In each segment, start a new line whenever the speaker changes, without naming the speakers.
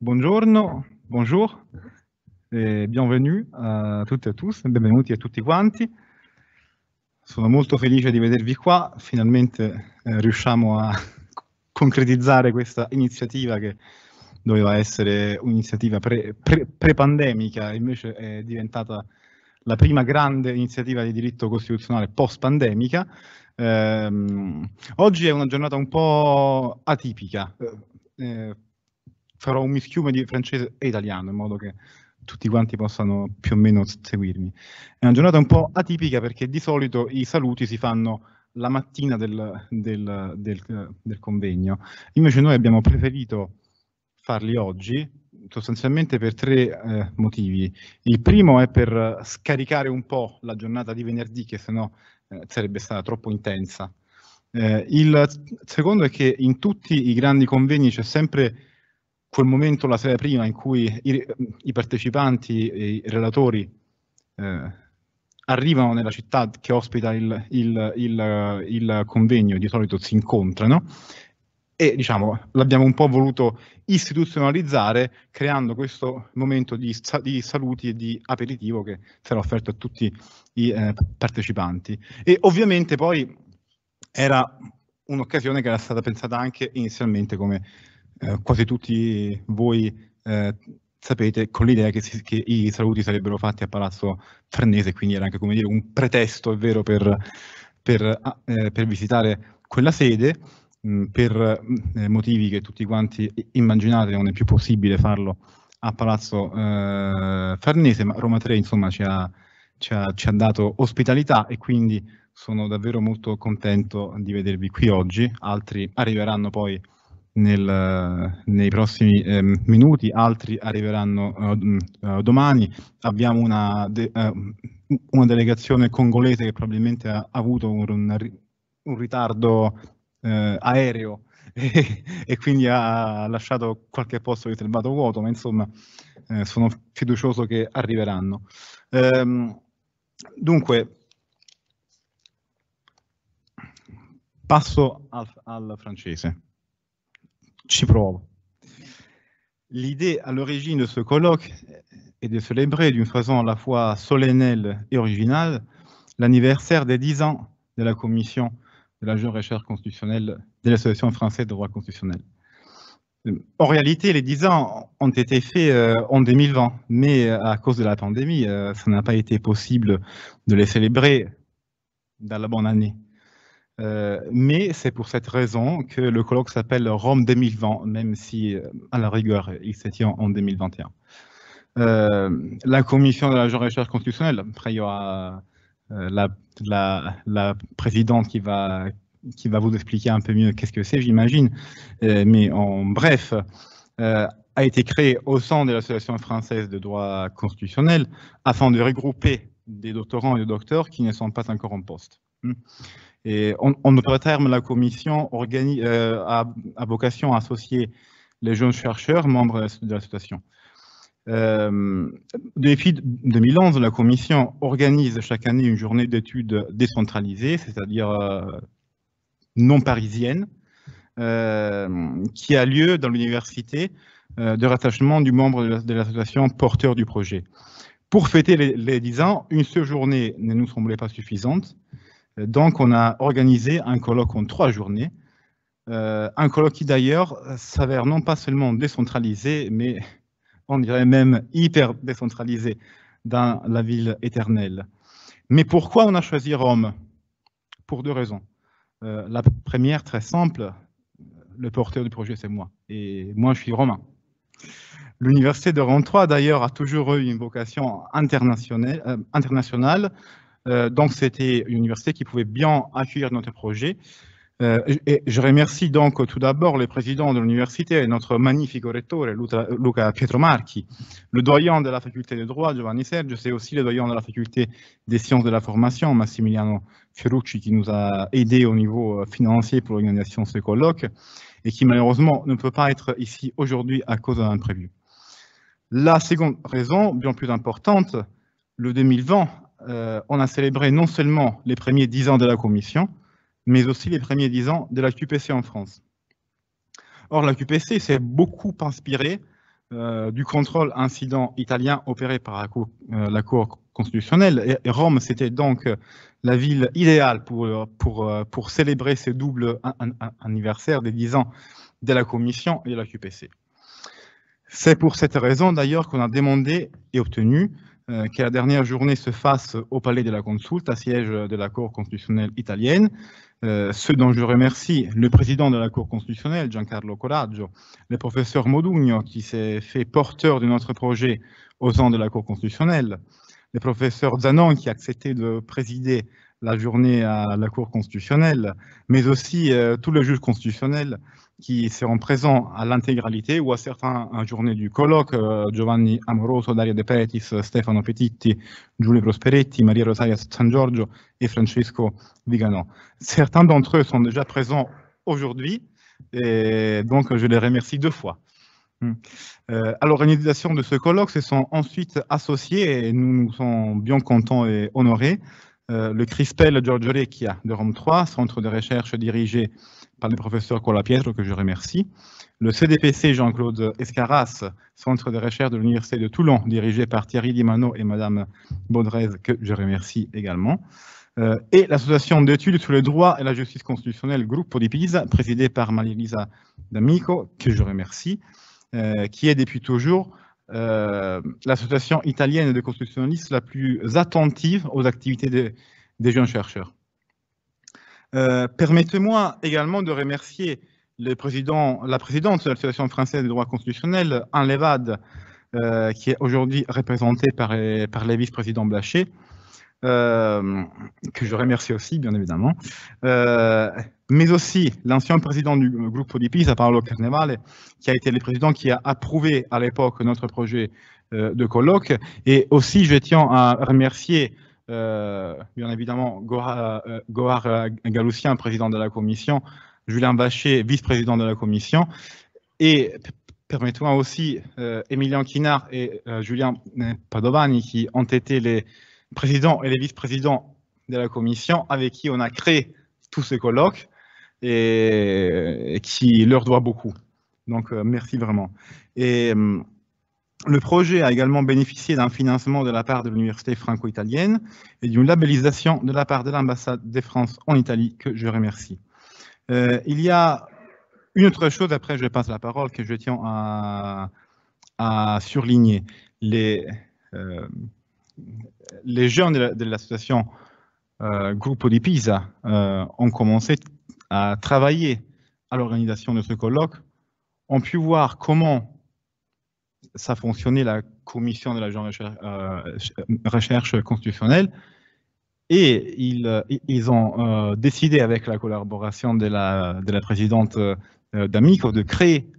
Buongiorno, bonjour e benvenuti a tutti e a tutti, benvenuti a tutti quanti. Sono molto felice di vedervi qua, finalmente eh, riusciamo a concretizzare questa iniziativa che doveva essere un'iniziativa pre-pandemica, pre, pre invece è diventata la prima grande iniziativa di diritto costituzionale post-pandemica. Eh, oggi è una giornata un po' atipica. Eh, eh farò un mischiume di francese e italiano in modo che tutti quanti possano più o meno seguirmi. È una giornata un po' atipica perché di solito i saluti si fanno la mattina del, del, del, del convegno, invece noi abbiamo preferito farli oggi sostanzialmente per tre eh, motivi. Il primo è per scaricare un po' la giornata di venerdì che sennò eh, sarebbe stata troppo intensa. Eh, il secondo è che in tutti i grandi convegni c'è sempre quel momento la sera prima in cui i, i partecipanti e i relatori eh, arrivano nella città che ospita il, il, il, il convegno, di solito si incontrano, e diciamo, l'abbiamo un po' voluto istituzionalizzare creando questo momento di, di, saluti e di aperitivo che sarà offerto a tutti i eh, partecipanti. E ovviamente poi era un'occasione che era stata pensata anche inizialmente come eh, quasi tutti voi eh, sapete, con l'idea che, si, che, i saluti sarebbero fatti a Palazzo Farnese, quindi era anche come dire un pretesto, è vero, per, per, ah, eh, per visitare quella sede, mh, mm, per mm, eh, motivi che tutti quanti immaginate non è più possibile farlo a Palazzo eh, Farnese, ma Roma 3 insomma ci ha, ci ha, ci ha dato ospitalità e quindi sono davvero molto contento di vedervi qui oggi, altri arriveranno poi nel, nei prossimi eh, minuti, altri arriveranno uh, domani. Abbiamo una, de, uh, una, delegazione congolese che probabilmente ha avuto un, un ritardo uh, aereo e, e, quindi ha lasciato qualche posto riservato vuoto, ma insomma eh, sono fiducioso che arriveranno. Ehm, dunque, passo al, al francese. L'idée à l'origine de ce colloque est de célébrer d'une façon à la fois solennelle et originale l'anniversaire des 10 ans de la commission de la jeune recherche constitutionnelle de l'Association française de droit constitutionnel. Euh, en réalité, les 10 ans ont été faits euh, en 2020, mais euh, à cause de la pandémie, ça n'a pas été possible de les célébrer dans la bonne année. Euh, mais c'est pour cette raison que le colloque s'appelle Rome 2020, même si euh, à la rigueur il se tient en 2021. Euh, la commission de la recherche constitutionnelle, après il y aura la, la, présidente qui va, qui va vous expliquer un peu mieux qu'est-ce que c'est, j'imagine. mais en bref, a été créée au sein de l'Association française de droit constitutionnel afin de regrouper des doctorants et des docteurs qui ne sont pas encore en poste. Hmm. Et en, notre d'autres la commission a, euh, vocation à associer les jeunes chercheurs membres de l'association. Euh, depuis 2011, la commission organise chaque année une journée d'études décentralisée, c'est-à-dire euh, non parisienne, euh, qui a lieu dans l'université de rattachement du membre de l'association porteur du projet. Pour fêter les, 10 ans, une seule journée ne nous semblait pas suffisante. Donc, on a organisé un colloque en trois journées. Euh, un colloque qui d'ailleurs s'avère non pas seulement décentralisé, mais on dirait même hyper décentralisé dans la ville éternelle. Mais pourquoi on a choisi Rome Pour deux raisons. Euh, la première, très simple, le porteur du projet, c'est moi. Et moi, je suis romain. L'université de Rome 3, d'ailleurs, a toujours eu une vocation internationale euh, euh, donc, c'était une université qui pouvait bien accueillir notre projet. Euh, et je remercie donc tout d'abord le président de l'université, notre magnifique rectore, Luca Pietromarchi, le doyen de la faculté de droit, Giovanni Sergio, c'est aussi le doyen de la faculté des sciences de la formation, Massimiliano Ferrucci, qui nous a aidés au niveau euh, financier pour l'organisation de ce colloque et qui malheureusement ne peut pas être ici aujourd'hui à cause d'un imprévu. La seconde raison, bien plus importante, le 2020 euh, on a célébré non seulement les premiers dix ans de la Commission, mais aussi les premiers dix ans de la QPC en France. Or, la QPC s'est beaucoup inspirée euh, du contrôle incident italien opéré par la Cour, euh, constitutionnelle. Et, Rome, c'était donc la ville idéale pour, célébrer ce double anniversaire des 10 ans de la Commission et de la QPC. C'est pour cette raison d'ailleurs qu'on a demandé et obtenu euh, que la dernière journée se fasse au Palais de la Consulte, à siège de la Cour constitutionnelle italienne. Euh, ce dont je remercie le président de la Cour constitutionnelle, Giancarlo Coraggio, le professeur Modugno, qui s'est fait porteur de notre projet aux ans de la Cour constitutionnelle, le professeur Zanon, qui a accepté de présider la journée à la Cour constitutionnelle, mais aussi euh, tous les juges constitutionnels qui seront présents à l'intégralité ou à certaines euh, journées du colloque, euh, Giovanni Amoroso, Daria De Stefano Petitti, Giulio Prosperetti, Maria Rosaria San Giorgio et Francesco Vigano. Certains d'entre eux sont déjà présents aujourd'hui, et donc je les remercie deux fois. À hmm. euh, l'organisation de ce colloque se sont ensuite associés et nous nous sommes bien contents et honorés euh, le CRISPEL Giorgio Recchia de Rome 3, centre de recherche dirigé par le professeur Colapietro, que je remercie, le CDPC Jean-Claude Escaras, centre de recherche de l'Université de Toulon, dirigé par Thierry Dimano et Madame Baudrez, que je remercie également, euh, et l'association d'études sur le droit et la justice constitutionnelle Groupe di Pisa, présidée par marie D'Amico, que je remercie, euh, qui est depuis toujours euh, l'association italienne de constitutionnalistes la plus attentive aux activités des jeunes chercheurs. Euh, permettez-moi également de remercier la présidente de l'Association française des droits constitutionnels, Anne Levade, euh, qui est aujourd'hui représentée par, les vice-présidents Blaché, euh, que je remercie aussi, bien évidemment, euh, mais aussi l'ancien président du groupe à Paolo Carnevale, qui a été le président qui a approuvé à l'époque notre projet euh, de colloque. Et aussi, je tiens à remercier bien évidemment Gohar, Gohar Galoussien, président de la commission, Julien Bachet, vice-président de la commission, et permettez-moi aussi Emilien Quinard et Julien Padovani, qui ont été les président et les vice-présidents de la commission avec qui on a créé tous ces colloques et, qui leur doit beaucoup. Donc, euh, merci vraiment. Et euh, le projet a également bénéficié d'un financement de la part de l'université franco-italienne et d'une labellisation de la part de l'ambassade des France en Italie que je remercie. Euh, il y a une autre chose, après je passe la parole, que je tiens à, à surligner. Les, les jeunes de l'association euh, Gruppo di Pisa euh, ont commencé à travailler à l'organisation de ce colloque, ont pu voir comment ça fonctionnait la commission de la euh, recherche, constitutionnelle et ils, euh, ont décidé avec la collaboration de la, de présidente d'Amico de créer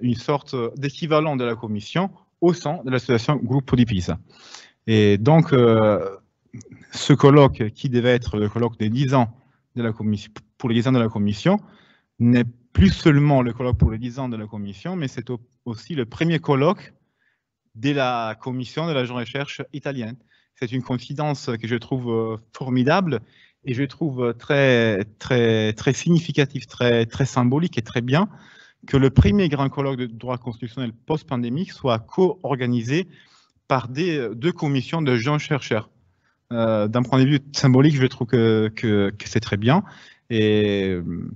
une sorte d'équivalent de la commission au sein de l'association Gruppo di Pisa. Et donc, euh, ce colloque, qui devait être le colloque des dix ans de la commission, pour les 10 ans de la commission, n'est plus seulement le colloque pour les 10 ans de la commission, mais c'est aussi le premier colloque de la commission de la recherche italienne. C'est une coïncidence que je trouve euh, formidable et je trouve très, très, très significatif, très, très symbolique et très bien que le premier grand colloque de droit constitutionnel post-pandémique soit co-organisé par des, euh, deux commissions de jeunes chercheurs. Euh, d'un point de vue symbolique, je trouve que, c'est très bien. Et, euh,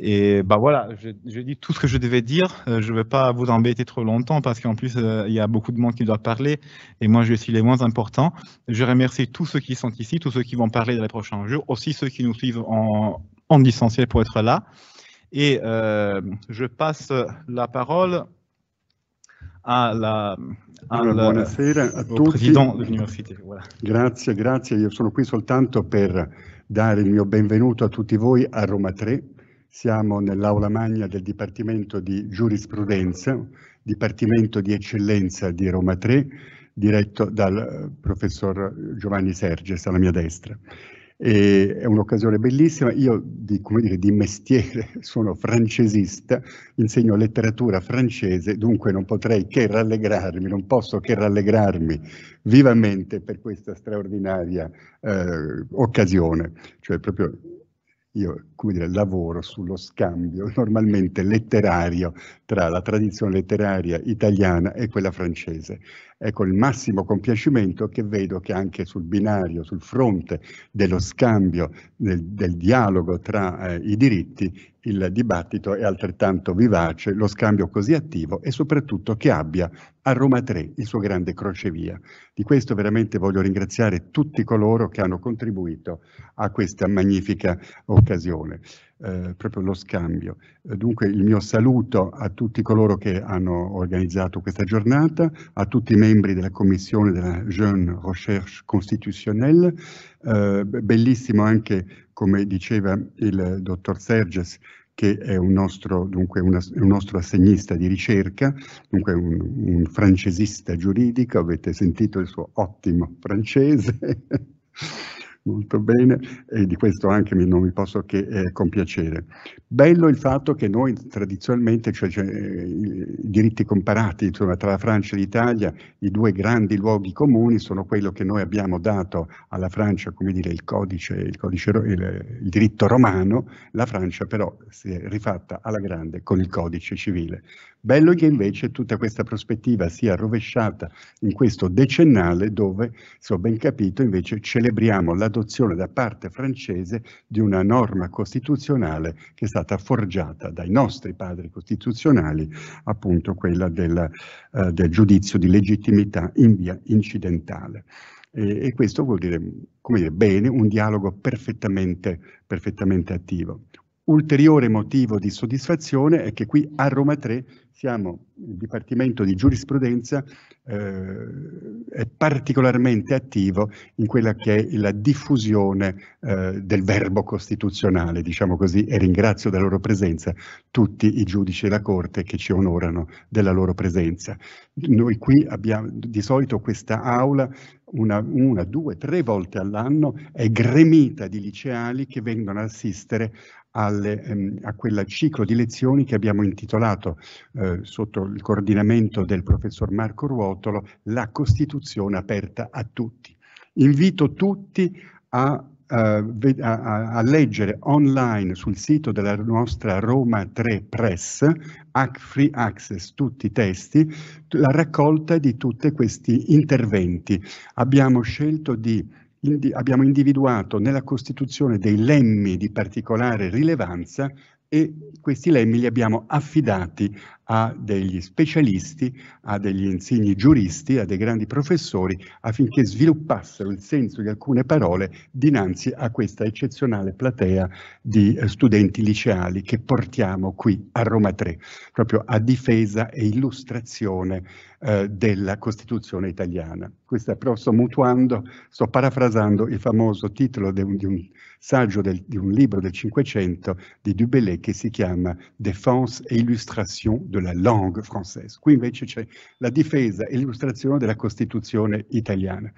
et bah voilà, j'ai dit tout ce que je devais dire. je ne vais pas vous embêter trop longtemps parce qu'en plus, il y a beaucoup de monde qui doit parler et moi, je suis les moins importants. Je remercie tous ceux qui sont ici, tous ceux qui vont parler dans les prochains jours, aussi ceux qui nous suivent en, en distanciel pour être là. Et je passe la parole Um, alla, al, buonasera a tutti. Voilà.
Grazie, grazie. Io sono qui soltanto per dare il mio benvenuto a tutti voi a Roma 3. Siamo nell'aula magna del Dipartimento di Giurisprudenza, Dipartimento di Eccellenza di Roma 3, diretto dal eh, professor Giovanni Serges alla mia destra. E è un'occasione bellissima. Io di, come dire, di mestiere sono francesista, insegno letteratura francese, dunque non potrei che rallegrarmi, non posso che rallegrarmi vivamente per questa straordinaria eh, occasione. Cioè proprio io come dire, lavoro sullo scambio normalmente letterario tra la tradizione letteraria italiana e quella francese. Ecco il massimo compiacimento che vedo che anche sul binario, sul fronte dello scambio, del, del dialogo tra eh, i diritti, il dibattito è altrettanto vivace, lo scambio così attivo e soprattutto che abbia a Roma 3 il suo grande crocevia. Di questo veramente voglio ringraziare tutti coloro che hanno contribuito a questa magnifica occasione. Eh, proprio lo scambio. Eh, dunque il mio saluto a tutti coloro che hanno organizzato questa giornata, a tutti i membri della commissione della Jeune Recherche Constitutionnelle, eh, bellissimo anche come diceva il dottor Serges, che è un nostro, dunque una, un nostro assegnista di ricerca, dunque un, un, francesista giuridico, avete sentito il suo ottimo francese. molto bene e di questo anche mi, non mi posso che eh, compiacere. Bello il fatto che noi tradizionalmente, cioè, cioè, eh, i diritti comparati insomma, tra la Francia e l'Italia, i due grandi luoghi comuni sono quello che noi abbiamo dato alla Francia, come dire, il codice, il, codice, il, il diritto romano, la Francia però si è rifatta alla grande con il codice civile. Bello che invece tutta questa prospettiva sia rovesciata in questo decennale dove, se ho ben capito, invece celebriamo l'adozione da parte francese di una norma costituzionale che è stata forgiata dai nostri padri costituzionali, appunto quella della, eh, del giudizio di legittimità in via incidentale. E, e questo vuol dire, come dire, bene, un dialogo perfettamente, perfettamente attivo. Ulteriore motivo di soddisfazione è che qui a Roma 3 siamo il Dipartimento di Giurisprudenza eh, è particolarmente attivo in quella che è la diffusione eh, del verbo costituzionale, diciamo così, e ringrazio della loro presenza tutti i giudici della Corte che ci onorano della loro presenza. Noi qui abbiamo di solito questa aula una, una, due, tre volte all'anno è gremita di liceali che vengono ad assistere alle, ehm, a quel ciclo di lezioni che abbiamo intitolato eh, sotto il coordinamento del professor Marco Ruotolo La Costituzione aperta a tutti. Invito tutti a eh, a, a, a, leggere online sul sito della nostra Roma 3 Press, free access, tutti i testi, la raccolta di tutti questi interventi. Abbiamo scelto di abbiamo individuato nella Costituzione dei lemmi di particolare rilevanza e questi lemmi li abbiamo affidati a degli specialisti, a degli insegni giuristi, a dei grandi professori, affinché sviluppassero il senso di alcune parole dinanzi a questa eccezionale platea di eh, studenti liceali che portiamo qui a Roma 3, proprio a difesa e illustrazione eh, della Costituzione italiana. Questa però sto mutuando, sto parafrasando il famoso titolo di un, di un saggio del, di un libro del Cinquecento di Dubélé che si chiama Défense et illustration de la langue française. Qui invece c'è la difesa e l'illustrazione della Costituzione italiana.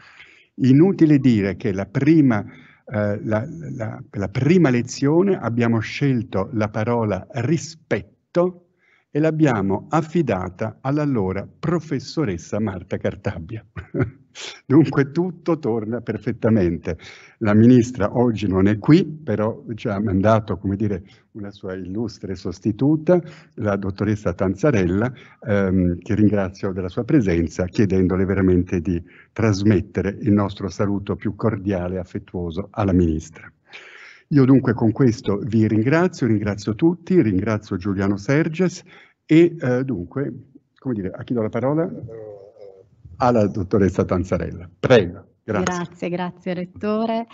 Inutile dire che la prima, eh, la, la, la prima lezione abbiamo scelto la parola rispetto e l'abbiamo affidata all'allora professoressa Marta Cartabbia. Dunque tutto torna perfettamente. La ministra oggi non è qui, però ci ha mandato come dire, una sua illustre sostituta, la dottoressa Tanzarella, ehm, che ringrazio della sua presenza, chiedendole veramente di trasmettere il nostro saluto più cordiale e affettuoso alla ministra. Io dunque con questo vi ringrazio, ringrazio tutti, ringrazio Giuliano Serges e eh, dunque, come dire, a chi do la parola? alla dottoressa Tanzarella. Prego.
Grazie. grazie. grazie, Rettore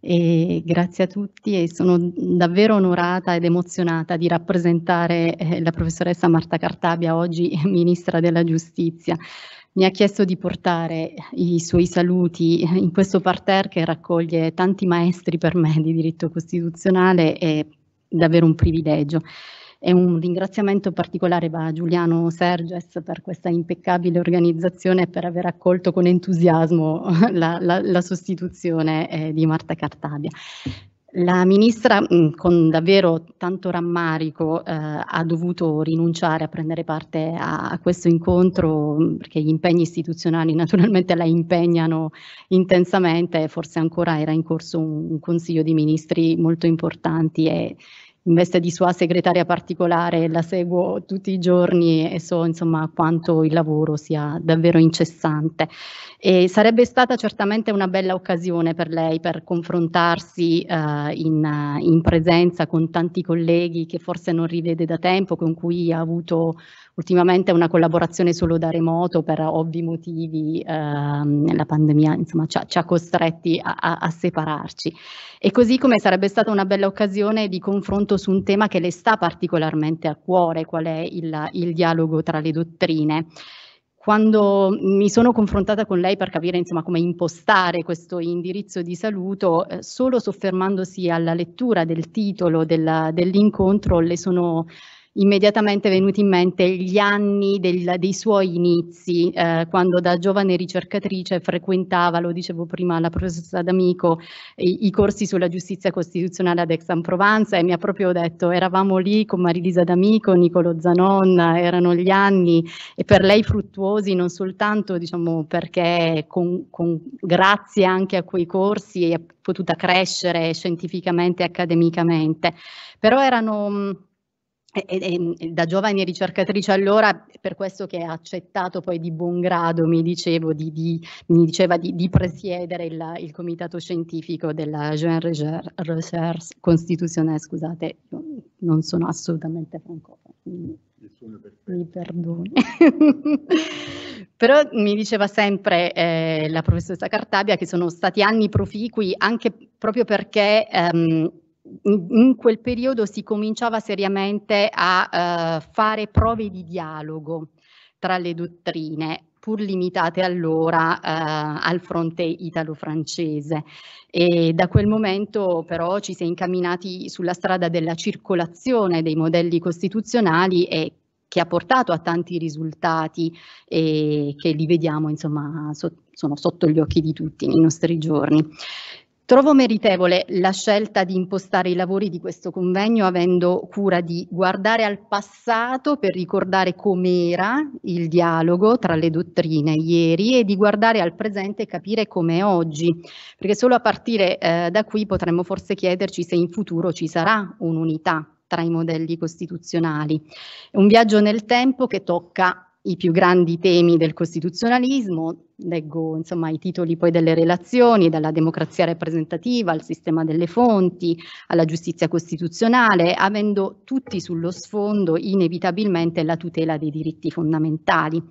e grazie a tutti e sono davvero onorata ed emozionata di rappresentare eh, la professoressa Marta Cartabia, oggi Ministra della Giustizia. Mi ha chiesto di portare i suoi saluti in questo parterre che raccoglie tanti maestri per me di diritto costituzionale, è davvero un privilegio. E un ringraziamento particolare va a Giuliano Serges per questa impeccabile organizzazione e per aver accolto con entusiasmo la, la, la sostituzione eh, di Marta Cartabia. La ministra mm, con davvero tanto rammarico eh, ha dovuto rinunciare a prendere parte a, a, questo incontro mm, perché gli impegni istituzionali naturalmente la impegnano intensamente, forse ancora era in corso un, un consiglio di ministri molto importanti e in veste di sua segretaria particolare, la seguo tutti i giorni e so insomma quanto il lavoro sia davvero incessante. E sarebbe stata certamente una bella occasione per lei per confrontarsi eh, in, in presenza con tanti colleghi che forse non rivede da tempo, con cui ha avuto Ultimamente è una collaborazione solo da remoto per ovvi motivi, ehm, la pandemia insomma, ci, ha, ci ha costretti a, a, a, separarci. E così come sarebbe stata una bella occasione di confronto su un tema che le sta particolarmente a cuore, qual è il, il dialogo tra le dottrine quando mi sono confrontata con lei per capire insomma, come impostare questo indirizzo di saluto, eh, solo soffermandosi alla lettura del titolo della, dell'incontro le sono immediatamente venuti in mente gli anni del, dei suoi inizi, eh, quando da giovane ricercatrice frequentava, lo dicevo prima, alla professoressa D'Amico, i, i corsi sulla giustizia costituzionale ad Aix-en-Provence e mi ha proprio detto, eravamo lì con Marilisa D'Amico, Nicolo Zanon, erano gli anni e per lei fruttuosi non soltanto diciamo, perché con, con, grazie anche a quei corsi è potuta crescere scientificamente e accademicamente, però erano e, e, mm, da giovane ricercatrice allora, per questo che ha accettato poi di buon grado, mi, dicevo, di, di, mi diceva di, di presiedere il, il, comitato scientifico della Jean Recherche Constitutionnelle, scusate, non sono assolutamente francofona, mi perdoni. Però mi diceva sempre eh, la professoressa Cartabia che sono stati anni proficui anche proprio perché... Ehm, in quel periodo si cominciava seriamente a eh, fare prove di dialogo tra le dottrine, pur limitate allora eh, al fronte italo-francese. E da quel momento però ci si è incamminati sulla strada della circolazione dei modelli costituzionali e che ha portato a tanti risultati e che li vediamo, insomma, so, sono sotto gli occhi di tutti nei nostri giorni. Trovo meritevole la scelta di impostare i lavori di questo convegno avendo cura di guardare al passato per ricordare com'era il dialogo tra le dottrine ieri e di guardare al presente e capire com'è oggi, perché solo a partire eh, da qui potremmo forse chiederci se in futuro ci sarà un'unità tra i modelli costituzionali. È un viaggio nel tempo che tocca i più grandi temi del costituzionalismo, leggo insomma, i titoli poi delle relazioni, dalla democrazia rappresentativa al sistema delle fonti, alla giustizia costituzionale, avendo tutti sullo sfondo inevitabilmente la tutela dei diritti fondamentali.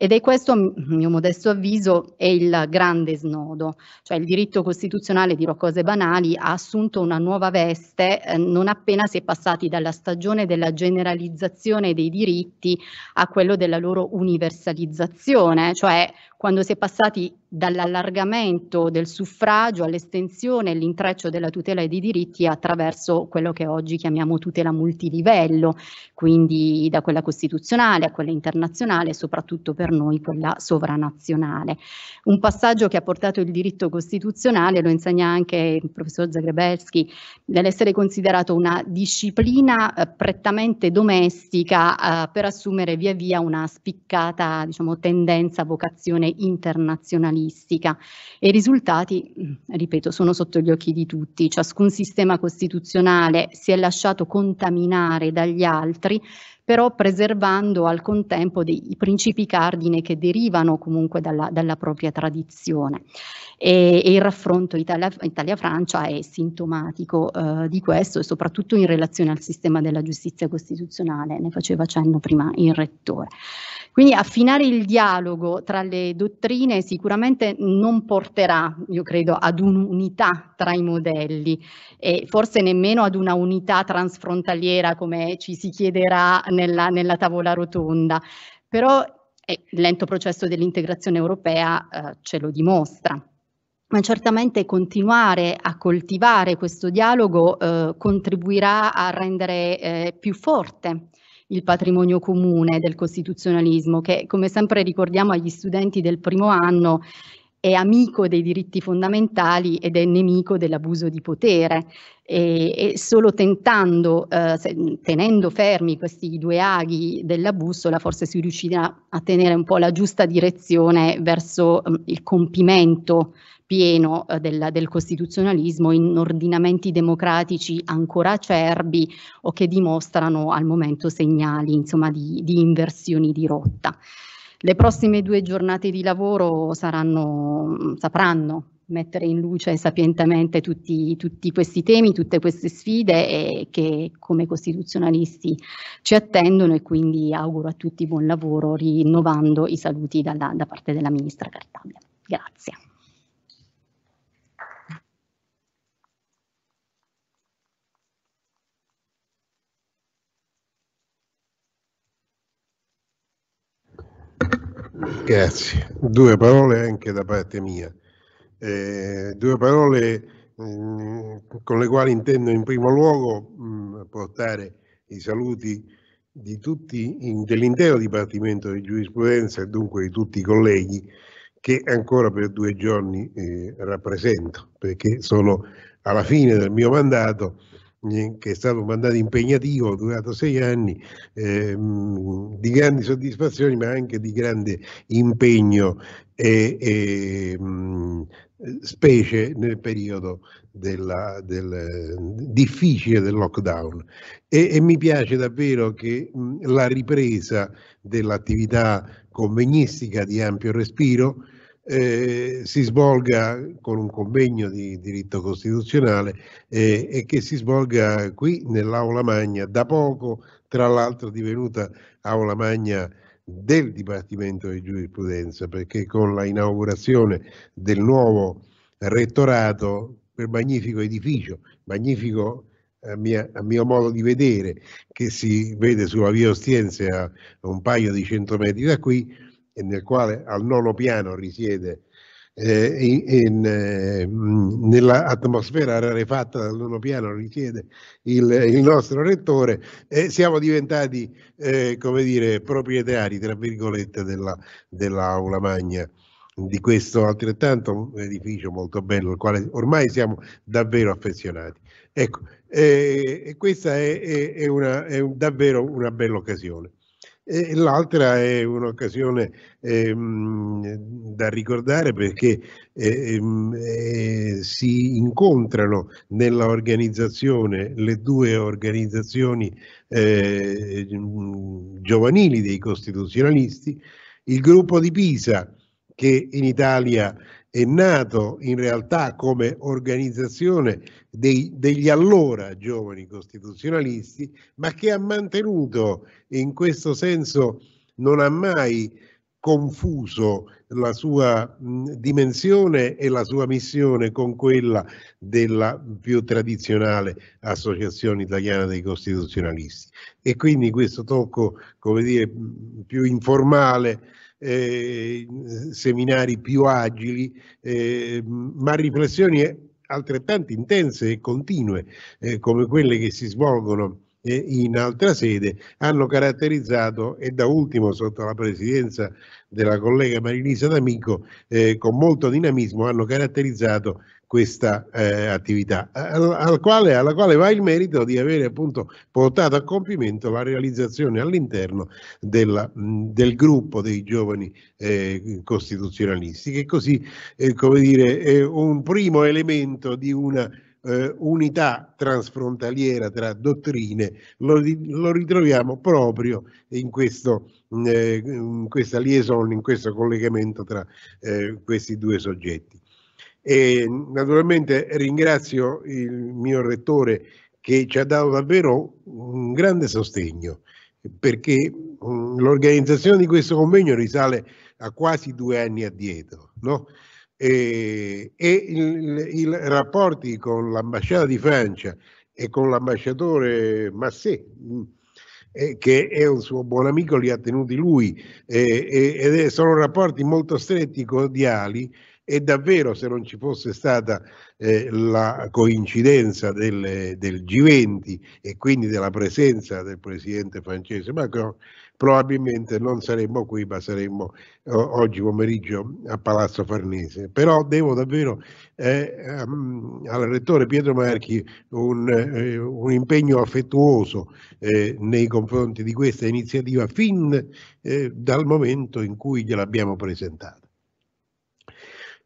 Ed è questo, a mio modesto avviso, è il grande snodo, cioè il diritto costituzionale, dirò cose banali, ha assunto una nuova veste eh, non appena si è passati dalla stagione della generalizzazione dei diritti a quello della loro universalizzazione, cioè quando si è passati dall'allargamento del suffragio all'estensione e l'intreccio della tutela dei diritti attraverso quello che oggi chiamiamo tutela multilivello, quindi da quella costituzionale a quella internazionale e soprattutto per noi quella sovranazionale. Un passaggio che ha portato il diritto costituzionale, lo insegna anche il professor Zagrebelski, nell'essere considerato una disciplina eh, prettamente domestica eh, per assumere via via una spiccata diciamo, tendenza, vocazione internazionale umanistica e i risultati, mm, ripeto, sono sotto gli occhi di tutti. Ciascun sistema costituzionale si è lasciato contaminare dagli altri però preservando al contempo dei principi cardine che derivano comunque dalla, dalla propria tradizione. E, e il raffronto Italia, Italia-Francia è sintomatico eh, di questo e soprattutto in relazione al sistema della giustizia costituzionale, ne faceva cenno prima il rettore. Quindi affinare il dialogo tra le dottrine sicuramente non porterà, io credo, ad un'unità tra i modelli e forse nemmeno ad una unità transfrontaliera come ci si chiederà nella, nella tavola rotonda, però eh, il lento processo dell'integrazione europea eh, ce lo dimostra. Ma certamente continuare a coltivare questo dialogo eh, contribuirà a rendere eh, più forte il patrimonio comune del costituzionalismo, che come sempre ricordiamo agli studenti del primo anno è amico dei diritti fondamentali ed è nemico dell'abuso di potere e, e solo tentando, eh, tenendo fermi questi due aghi della bussola, forse si riuscirà a tenere un po' la giusta direzione verso eh, il compimento pieno eh, del, del, costituzionalismo in ordinamenti democratici ancora acerbi o che dimostrano al momento segnali insomma, di, di inversioni di rotta. Le prossime due giornate di lavoro saranno, mm, sapranno mettere in luce sapientemente tutti, tutti, questi temi, tutte queste sfide che come costituzionalisti ci attendono e quindi auguro a tutti buon lavoro rinnovando i saluti dalla, da parte della Ministra Cartabia. Grazie.
Grazie. Due parole anche da parte mia. Eh, due parole mm, con le quali intendo in primo luogo mm, portare i saluti tutti, dell'intero Dipartimento di Giurisprudenza e dunque di tutti i colleghi che ancora per due giorni eh, rappresento, perché sono alla fine del mio mandato, eh, che è stato un mandato impegnativo, durato sei anni, eh, mm, di grandi soddisfazioni ma anche di grande impegno e, e mh, eh, specie nel periodo della, del, difficile del lockdown. E, e, mi piace davvero che mh, la ripresa dell'attività convegnistica di ampio respiro eh, si svolga con un convegno di diritto costituzionale eh, e che si svolga qui nell'Aula Magna, da poco tra l'altro divenuta Aula Magna del Dipartimento di Giurisprudenza, perché con la inaugurazione del nuovo rettorato quel magnifico edificio, magnifico a, mia, a, mio modo di vedere, che si vede sulla via Ostiense a un paio di cento metri da qui, e nel quale al nono piano risiede eh, in, eh, mm, nell'atmosfera rarefatta dal nono piano richiede il, il nostro rettore, e siamo diventati, eh, come dire, proprietari, tra virgolette, della, dell'aula magna di questo altrettanto mm, edificio molto bello, al quale ormai siamo davvero affezionati. Ecco, eh, questa è, è, è, una, è davvero una bella occasione e l'altra è un'occasione ehm, da ricordare perché ehm, eh, si incontrano nella organizzazione le due organizzazioni eh, mm, giovanili dei costituzionalisti, il gruppo di Pisa che in Italia è nato in realtà come organizzazione dei, degli allora giovani costituzionalisti, ma che ha mantenuto in questo senso non ha mai confuso la sua mh, dimensione e la sua missione con quella della più tradizionale associazione italiana dei costituzionalisti e quindi questo tocco come dire più informale eh, eh, seminari più agili, eh, ma riflessioni altrettanto intense e continue eh, come quelle che si svolgono eh, in altra sede hanno caratterizzato e da ultimo sotto la presidenza della collega Marilisa D'Amico con molto dinamismo hanno caratterizzato questa eh, attività, al, al quale, alla quale va il merito di avere appunto portato a compimento la realizzazione all'interno della, del gruppo dei giovani eh, costituzionalisti, che così eh, come dire, è un primo elemento di una eh, unità transfrontaliera tra dottrine lo, lo ritroviamo proprio in, questo, eh, in questa liaison, in questo collegamento tra eh, questi due soggetti. E naturalmente ringrazio il mio rettore che ci ha dato davvero un grande sostegno perché mm, l'organizzazione di questo convegno risale a quasi due anni addietro no? e, e i rapporti con l'ambasciata di Francia e con l'ambasciatore Massé mm, eh, che è un suo buon amico, li ha tenuti lui, eh, ed è, sono rapporti molto stretti, cordiali, e davvero se non ci fosse stata eh, la coincidenza del, del, G20 e quindi della presenza del presidente francese Macron, probabilmente non saremmo qui, ma saremmo eh, oggi pomeriggio a Palazzo Farnese. Però devo davvero eh, ehm, al rettore Pietro Marchi un, eh, un impegno affettuoso eh, nei confronti di questa iniziativa fin eh, dal momento in cui gliel'abbiamo presentata.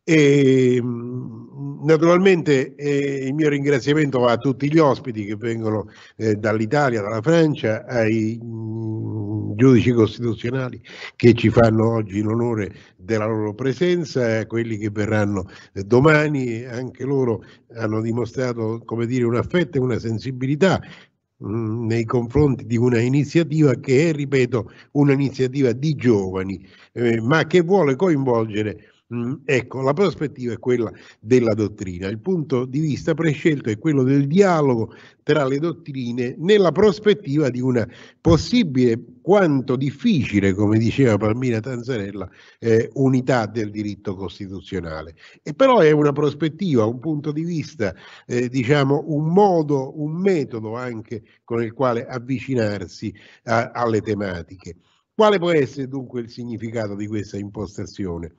E, ehm, naturalmente eh, il mio ringraziamento va a tutti gli ospiti che vengono eh, dall'Italia, dalla Francia, ai mh, mm, giudici costituzionali che ci fanno oggi l'onore della loro presenza, a quelli che verranno eh, domani, anche loro hanno dimostrato come dire, un affetto e una sensibilità mm, nei confronti di una iniziativa che è, ripeto, un'iniziativa di giovani, eh, ma che vuole coinvolgere Mm, ecco, la prospettiva è quella della dottrina, il punto di vista prescelto è quello del dialogo tra le dottrine nella prospettiva di una possibile, quanto difficile, come diceva Palmira Tanzarella, eh, unità del diritto costituzionale. E però è una prospettiva, un punto di vista, eh, diciamo un modo, un metodo anche con il quale avvicinarsi a, alle tematiche. Quale può essere dunque il significato di questa impostazione?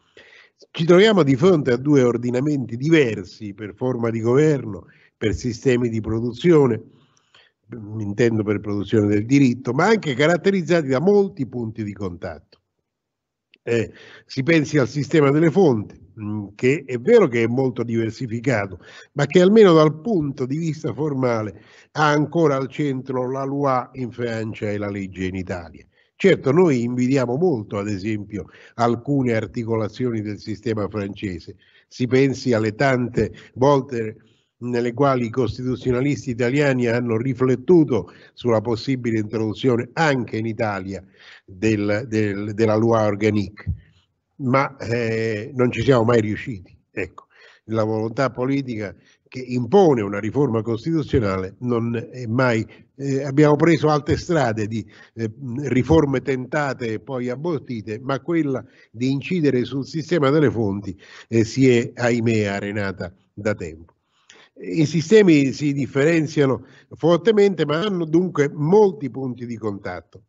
ci troviamo di fronte a due ordinamenti diversi per forma di governo, per sistemi di produzione, intendo per produzione del diritto, ma anche caratterizzati da molti punti di contatto. Eh, si pensi al sistema delle fonti, mm, che è vero che è molto diversificato, ma che almeno dal punto di vista formale ha ancora al centro la loi in Francia e la legge in Italia. Certo, noi invidiamo molto, ad esempio, alcune articolazioni del sistema francese. Si pensi alle tante volte nelle quali i costituzionalisti italiani hanno riflettuto sulla possibile introduzione anche in Italia del, del, della loi organique, ma eh, non ci siamo mai riusciti. Ecco, la volontà politica che impone una riforma costituzionale, non è mai, eh, abbiamo preso altre strade di eh, riforme tentate e poi abortite, ma quella di incidere sul sistema delle fonti eh, si è, ahimè, arenata da tempo. I sistemi si differenziano fortemente, ma hanno dunque molti punti di contatto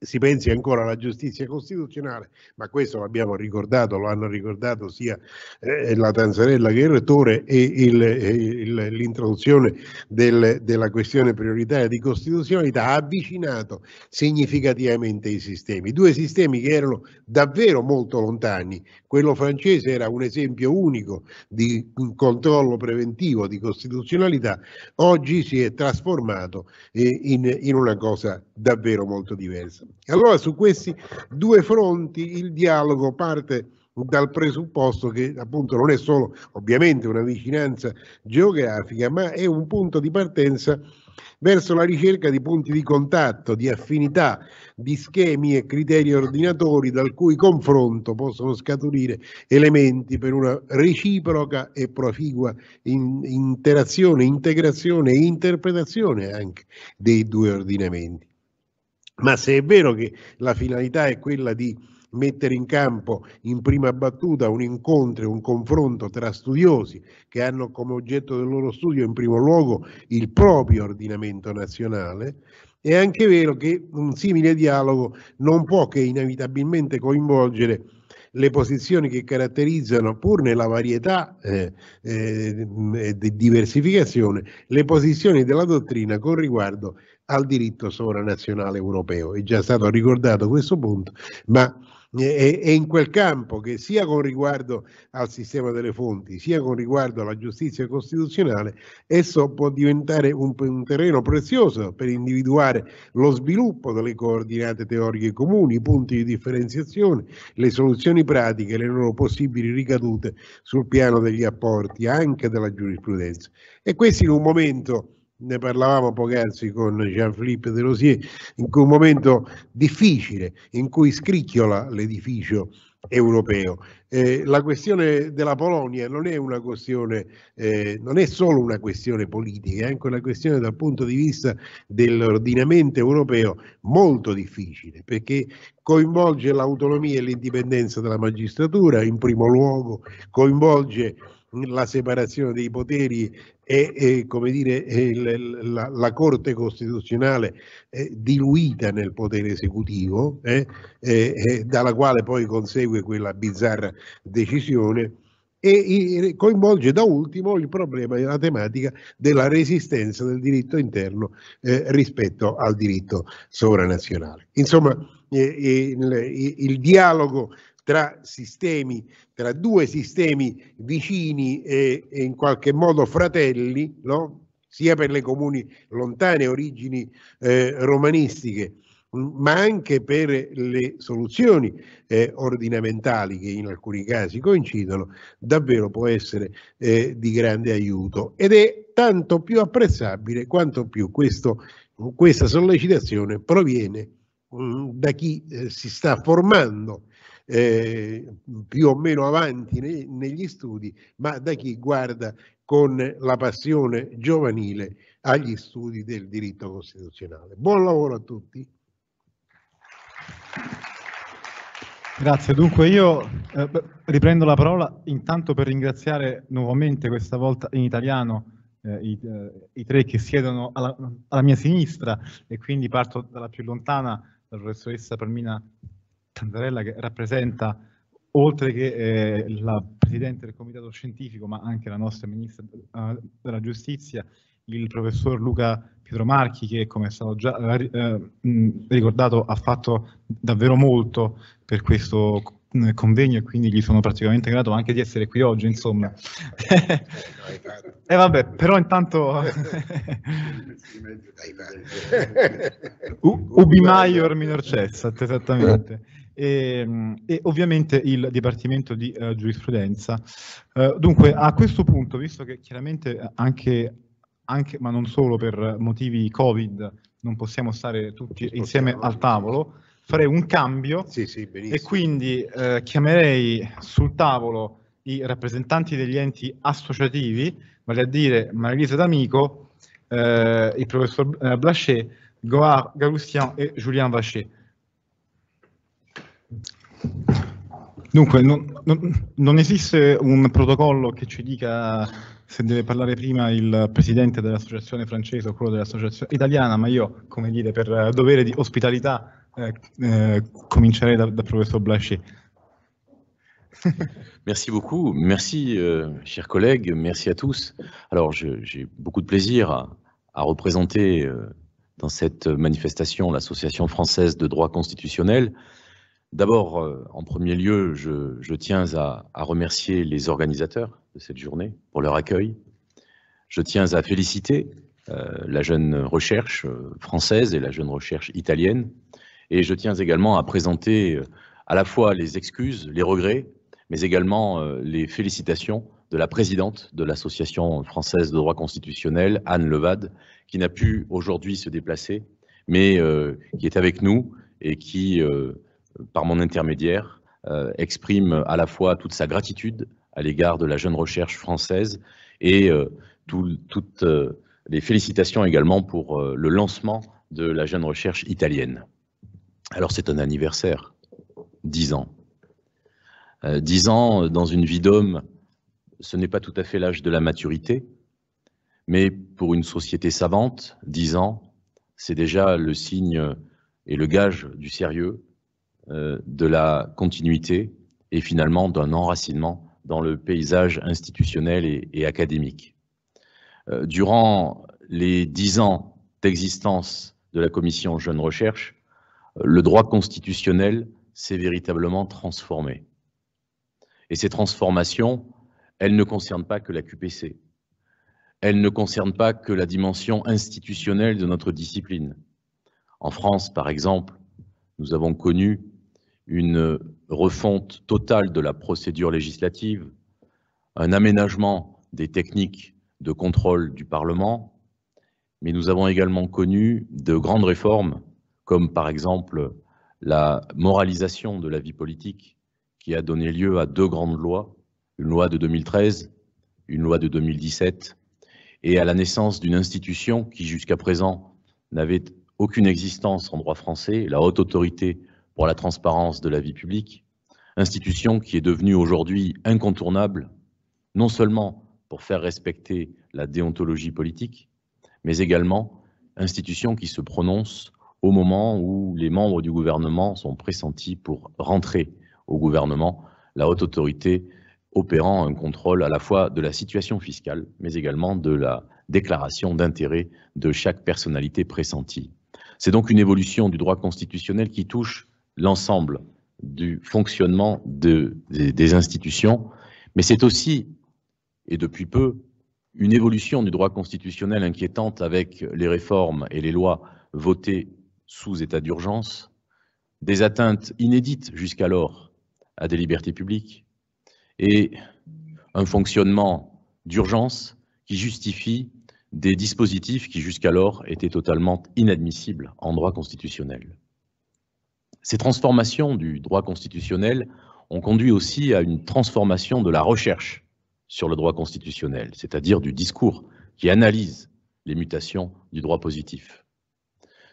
si pensi ancora alla giustizia costituzionale, ma questo l'abbiamo ricordato, lo hanno ricordato sia eh, la Tanzarella che il Rettore e il, eh, il, l'introduzione del, della questione prioritaria di costituzionalità ha avvicinato significativamente i sistemi, due sistemi che erano davvero molto lontani, quello francese era un esempio unico di controllo preventivo, di costituzionalità, oggi si è trasformato eh, in, in una cosa davvero molto diversa. Allora su questi due fronti il dialogo parte dal presupposto che appunto non è solo ovviamente una vicinanza geografica, ma è un punto di partenza verso la ricerca di punti di contatto, di affinità, di schemi e criteri ordinatori dal cui confronto possono scaturire elementi per una reciproca e proficua in, interazione, integrazione e interpretazione anche dei due ordinamenti. Ma se è vero che la finalità è quella di mettere in campo in prima battuta un incontro e un confronto tra studiosi che hanno come oggetto del loro studio in primo luogo il proprio ordinamento nazionale, è anche vero che un simile dialogo non può che inevitabilmente coinvolgere le posizioni che caratterizzano, pur nella varietà eh, eh, di diversificazione, le posizioni della dottrina con riguardo al diritto sovranazionale europeo. È già stato ricordato questo punto, ma è, è in quel campo che sia con riguardo al sistema delle fonti, sia con riguardo alla giustizia costituzionale, esso può diventare un, un terreno prezioso per individuare lo sviluppo delle coordinate teoriche comuni, i punti di differenziazione, le soluzioni pratiche, le loro possibili ricadute sul piano degli apporti anche della giurisprudenza. E questo in un momento ne parlavamo poc'anzi con Jean-Philippe De Rosier, in un momento difficile in cui scricchiola l'edificio europeo. Eh, la questione della Polonia non è una questione, eh, non è solo una questione politica, è anche una questione dal punto di vista dell'ordinamento europeo molto difficile, perché coinvolge l'autonomia e l'indipendenza della magistratura in primo luogo, coinvolge la separazione dei poteri e, e come dire, il, la, la, Corte Costituzionale eh, diluita nel potere esecutivo, eh, eh, eh dalla quale poi consegue quella bizzarra decisione e coinvolge da ultimo il problema della tematica della resistenza del diritto interno eh, rispetto al diritto sovranazionale. Insomma, eh, il, il, dialogo tra sistemi, tra due sistemi vicini e, e in qualche modo fratelli, no? sia per le comuni lontane origini eh, romanistiche, ma anche per le soluzioni eh, ordinamentali che in alcuni casi coincidono, davvero può essere eh, di grande aiuto ed è tanto più apprezzabile quanto più questo, questa sollecitazione proviene mh, mm, da chi eh, si sta formando Ehm, più o meno avanti ne, negli studi, ma da chi guarda con la passione giovanile agli studi del diritto costituzionale. Buon lavoro a tutti.
Grazie, dunque io eh, riprendo la parola intanto per ringraziare nuovamente questa volta in italiano eh, i, eh, i, tre che siedono alla, alla mia sinistra e quindi parto dalla più lontana, la professoressa Palmina Tanzarella che rappresenta oltre che eh, la Presidente del Comitato Scientifico, ma anche la nostra Ministra uh, della Giustizia, il professor Luca Pietromarchi, che come è stato già uh, ricordato ha fatto davvero molto per questo convegno e quindi gli sono praticamente grato anche di essere qui oggi, insomma. e vabbè, però intanto... U- Ubi Maior Minor Cessat, esattamente e, ehm, e ovviamente il Dipartimento di uh, Giurisprudenza. Uh, dunque, a questo punto, visto che chiaramente eh, anche, anche, ma non solo per motivi Covid, non possiamo stare tutti insieme al tavolo, farei un cambio sì, sì, e quindi eh, chiamerei sul tavolo i rappresentanti degli enti associativi, vale a dire Marilisa D'Amico, eh, il professor Blaché, Goard Galustian e Julien Vachet. Dunque, non, non, non, esiste un protocollo che ci dica se deve parlare prima il presidente dell'associazione francese o quello dell'associazione italiana, ma io, come dire, per dovere di ospitalità, d'hospitalité, eh, eh, comincerei dal da professor Blanchet.
Merci beaucoup, merci euh, chers collègues, merci à tous. Alors j'ai beaucoup de plaisir à représenter euh, dans cette manifestation l'Association française de droit constitutionnel D'abord, euh, en premier lieu, je, tiens à, remercier les organisateurs de cette journée pour leur accueil. Je tiens à féliciter euh, la jeune recherche euh, française et la jeune recherche italienne. Et je tiens également à présenter à la fois les excuses, les regrets, mais également les félicitations de la présidente de l'Association française de droit constitutionnel, Anne Levade, qui n'a pu aujourd'hui se déplacer, mais qui est avec nous et qui par mon intermédiaire, euh, exprime à la fois toute sa gratitude à l'égard de la jeune recherche française et euh, toutes euh, les félicitations également pour le lancement de la jeune recherche italienne. Alors c'est un anniversaire, dix ans. Dix ans dans une vie d'homme, ce n'est pas tout à fait l'âge de la maturité, mais pour une société savante, dix ans, c'est déjà le signe et le gage du sérieux, euh, de la continuité et finalement d'un enracinement dans le paysage institutionnel et, académique. Euh, durant les dix ans d'existence de la commission Jeunes Recherche, euh, le droit constitutionnel s'est véritablement transformé. Et ces transformations, elles ne concernent pas que la QPC. Elles ne concernent pas que la dimension institutionnelle de notre discipline. En France, par exemple, nous avons connu une refonte totale de la procédure législative, un aménagement des techniques de contrôle du Parlement, mais nous avons également connu de grandes réformes, comme par exemple la moralisation de la vie politique, qui a donné lieu à deux grandes lois, une loi de 2013, une loi de 2017, et à la naissance d'une institution qui jusqu'à présent n'avait aucune existence en droit français, la haute autorité pour la transparence de la vie publique, institution qui est devenue aujourd'hui incontournable, non seulement pour faire respecter la déontologie politique, mais également institution qui se prononce au moment où les membres du gouvernement sont pressentis pour rentrer au gouvernement, la haute autorité opérant un contrôle à la fois de la situation fiscale, mais également de la déclaration d'intérêt de chaque personnalité pressentie. C'est donc une évolution du droit constitutionnel qui touche l'ensemble du fonctionnement des institutions, mais c'est aussi, et depuis peu, une évolution du droit constitutionnel inquiétante avec les réformes et les lois votées sous état d'urgence, des atteintes inédites jusqu'alors à des libertés publiques et un fonctionnement d'urgence qui justifie des dispositifs qui jusqu'alors étaient totalement inadmissibles en droit constitutionnel. Ces transformations du droit constitutionnel ont conduit aussi à une transformation de la recherche sur le droit constitutionnel, c'est-à-dire du discours qui analyse les mutations du droit positif.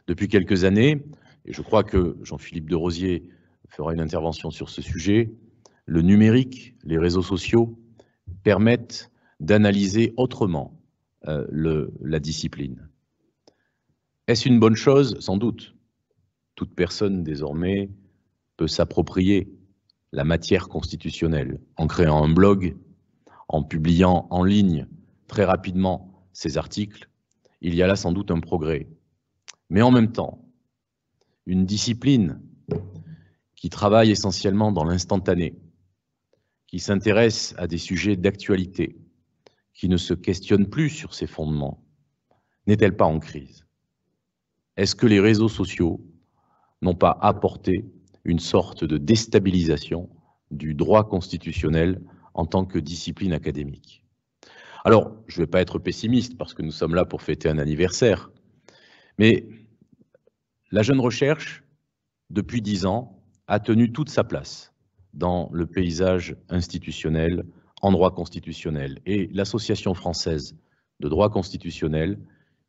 Depuis quelques années, et je crois que Jean-Philippe de Rosier fera une intervention sur ce sujet, le numérique, les réseaux sociaux permettent d'analyser autrement euh, la discipline. Est-ce une bonne chose Sans doute toute personne désormais peut s'approprier la matière constitutionnelle en créant un blog, en publiant en ligne très rapidement ses articles. Il y a là sans doute un progrès. Mais en même temps, une discipline qui travaille essentiellement dans l'instantané, qui s'intéresse à des sujets d'actualité, qui ne se questionne plus sur ses fondements, n'est-elle pas en crise Est-ce que les réseaux sociaux n'ont pas apporté une sorte de déstabilisation du droit constitutionnel en tant que discipline académique. Alors, je ne vais pas être pessimiste parce que nous sommes là pour fêter un anniversaire, mais la jeune recherche, depuis dix ans, a tenu toute sa place dans le paysage institutionnel, en droit constitutionnel. Et l'Association française de droit constitutionnel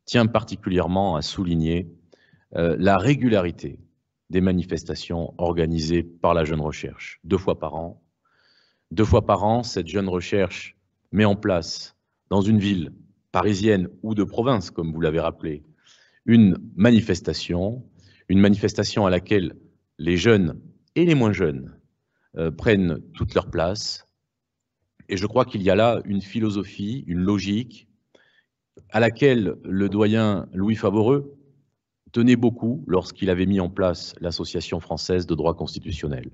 tient particulièrement à souligner euh, la régularité des manifestations organisées par la jeune recherche, deux fois par an. Deux fois par an, cette jeune recherche met en place, dans une ville parisienne ou de province, comme vous l'avez rappelé, une manifestation, une manifestation à laquelle les jeunes et les moins jeunes euh, prennent toute leur place. Et je crois qu'il y a là une philosophie, une logique, à laquelle le doyen Louis Favoreux, tenait beaucoup lorsqu'il avait mis en place l'Association française de droit constitutionnel.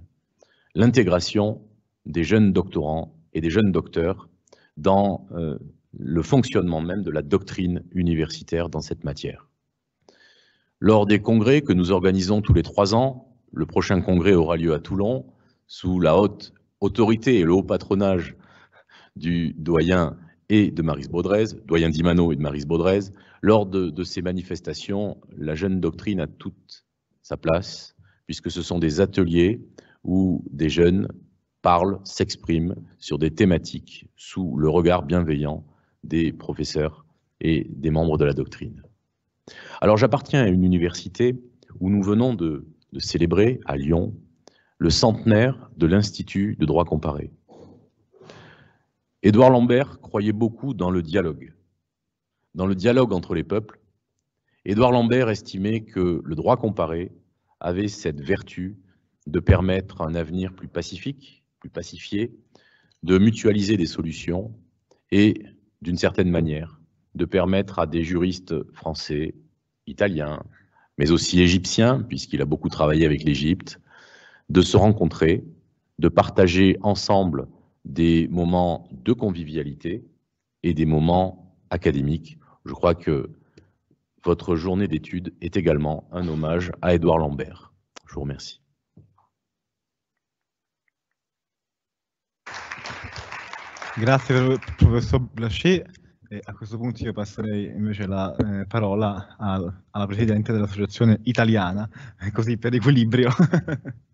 L'intégration des jeunes doctorants et des jeunes docteurs dans euh, le fonctionnement même de la doctrine universitaire dans cette matière. Lors des congrès que nous organisons tous les trois ans, le prochain congrès aura lieu à Toulon, sous la haute autorité et le haut patronage du doyen et de Marise Baudrez, doyen d'Imano et de Marise Baudrez. Lors de, ces manifestations, la jeune doctrine a toute sa place, puisque ce sont des ateliers où des jeunes parlent, s'expriment sur des thématiques sous le regard bienveillant des professeurs et des membres de la doctrine. Alors j'appartiens à une université où nous venons de célébrer à Lyon le centenaire de l'Institut de droit comparé. Édouard Lambert croyait beaucoup dans le dialogue, dans le dialogue entre les peuples. Édouard Lambert estimait que le droit comparé avait cette vertu de permettre un avenir plus pacifique, plus pacifié, de mutualiser des solutions et, d'une certaine manière, de permettre à des juristes français, italiens, mais aussi égyptiens, puisqu'il a beaucoup travaillé avec l'Égypte, de se rencontrer, de partager ensemble des moments de convivialité et des moments académiques. Je crois que votre journée d'études est également un hommage à Édouard Lambert. Je vous remercie. Grazie
professor Blaché. À ce point, io passerei invece la eh, parola al, alla Presidente dell'Associazione Italiana, così per equilibrio.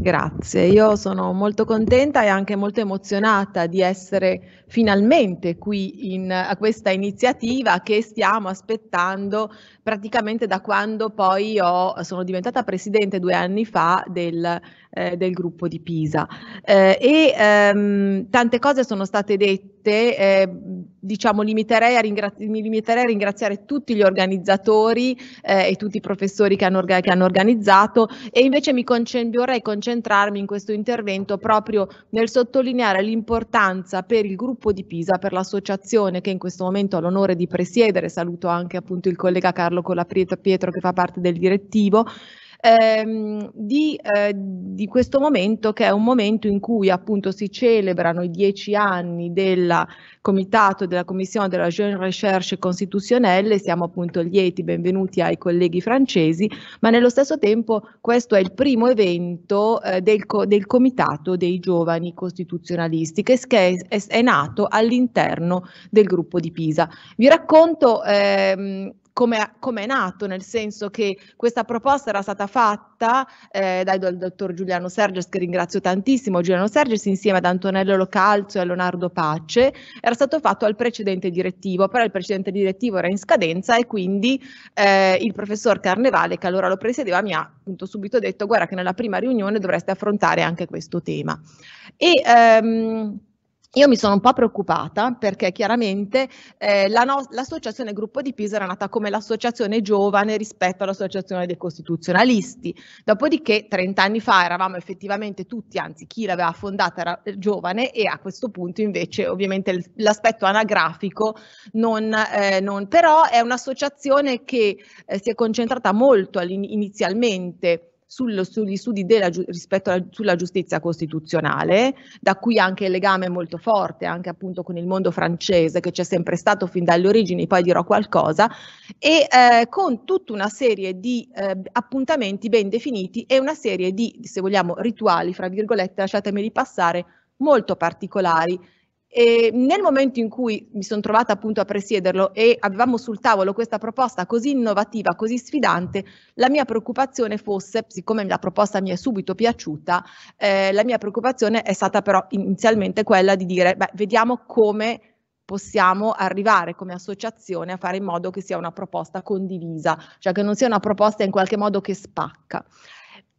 Grazie, io sono molto contenta e anche molto emozionata di essere finalmente qui in, a questa iniziativa che stiamo aspettando praticamente da quando poi ho, sono diventata presidente due anni fa del, eh, del gruppo di Pisa. Eh, e ehm, tante cose sono state dette tutte, eh, diciamo limiterei ringra- mi limiterei a ringraziare tutti gli organizzatori eh, e tutti i professori che hanno, che hanno organizzato e invece mi concen- vorrei concentrarmi in questo intervento proprio nel sottolineare l'importanza per il gruppo di Pisa, per l'associazione che in questo momento ho l'onore di presiedere, saluto anche appunto il collega Carlo Colapietro che fa parte del direttivo, ehm, di, eh, di, questo momento che è un momento in cui appunto si celebrano i dieci anni del Comitato della Commissione della Jeune Recherche Constitutionnelle, siamo appunto lieti, benvenuti ai colleghi francesi, ma nello stesso tempo questo è il primo evento eh, del, del, Comitato dei Giovani Costituzionalisti che è, è, è nato all'interno del gruppo di Pisa. Vi racconto ehm, come, come è nato, nel senso che questa proposta era stata fatta eh, dal, dal, dottor Giuliano Serges, che ringrazio tantissimo, Giuliano Serges insieme ad Antonello Localzo e a Leonardo Pace, era stato fatto al precedente direttivo, però il precedente direttivo era in scadenza e quindi eh, il professor Carnevale, che allora lo presiedeva, mi ha appunto subito detto guarda che nella prima riunione dovreste affrontare anche questo tema. E, ehm, io mi sono un po' preoccupata perché chiaramente eh, la no- l'associazione Gruppo di Pisa era nata come l'associazione giovane rispetto all'associazione dei costituzionalisti, dopodiché 30 anni fa eravamo effettivamente tutti, anzi chi l'aveva fondata era eh, giovane e a questo punto invece ovviamente l'aspetto anagrafico non, eh, non però è un'associazione che eh, si è concentrata molto inizialmente sul, sugli studi della, rispetto alla, sulla giustizia costituzionale, da cui anche il legame molto forte anche appunto con il mondo francese che c'è sempre stato fin dalle origini, poi dirò qualcosa, e eh, con tutta una serie di eh, appuntamenti ben definiti e una serie di, se vogliamo, rituali, fra virgolette, lasciatemi ripassare, molto particolari e nel momento in cui mi sono trovata appunto a presiederlo e avevamo sul tavolo questa proposta così innovativa, così sfidante, la mia preoccupazione fosse, siccome la proposta mi è subito piaciuta, eh, la mia preoccupazione è stata però inizialmente quella di dire, beh, vediamo come possiamo arrivare come associazione a fare in modo che sia una proposta condivisa, cioè che non sia una proposta in qualche modo che spacca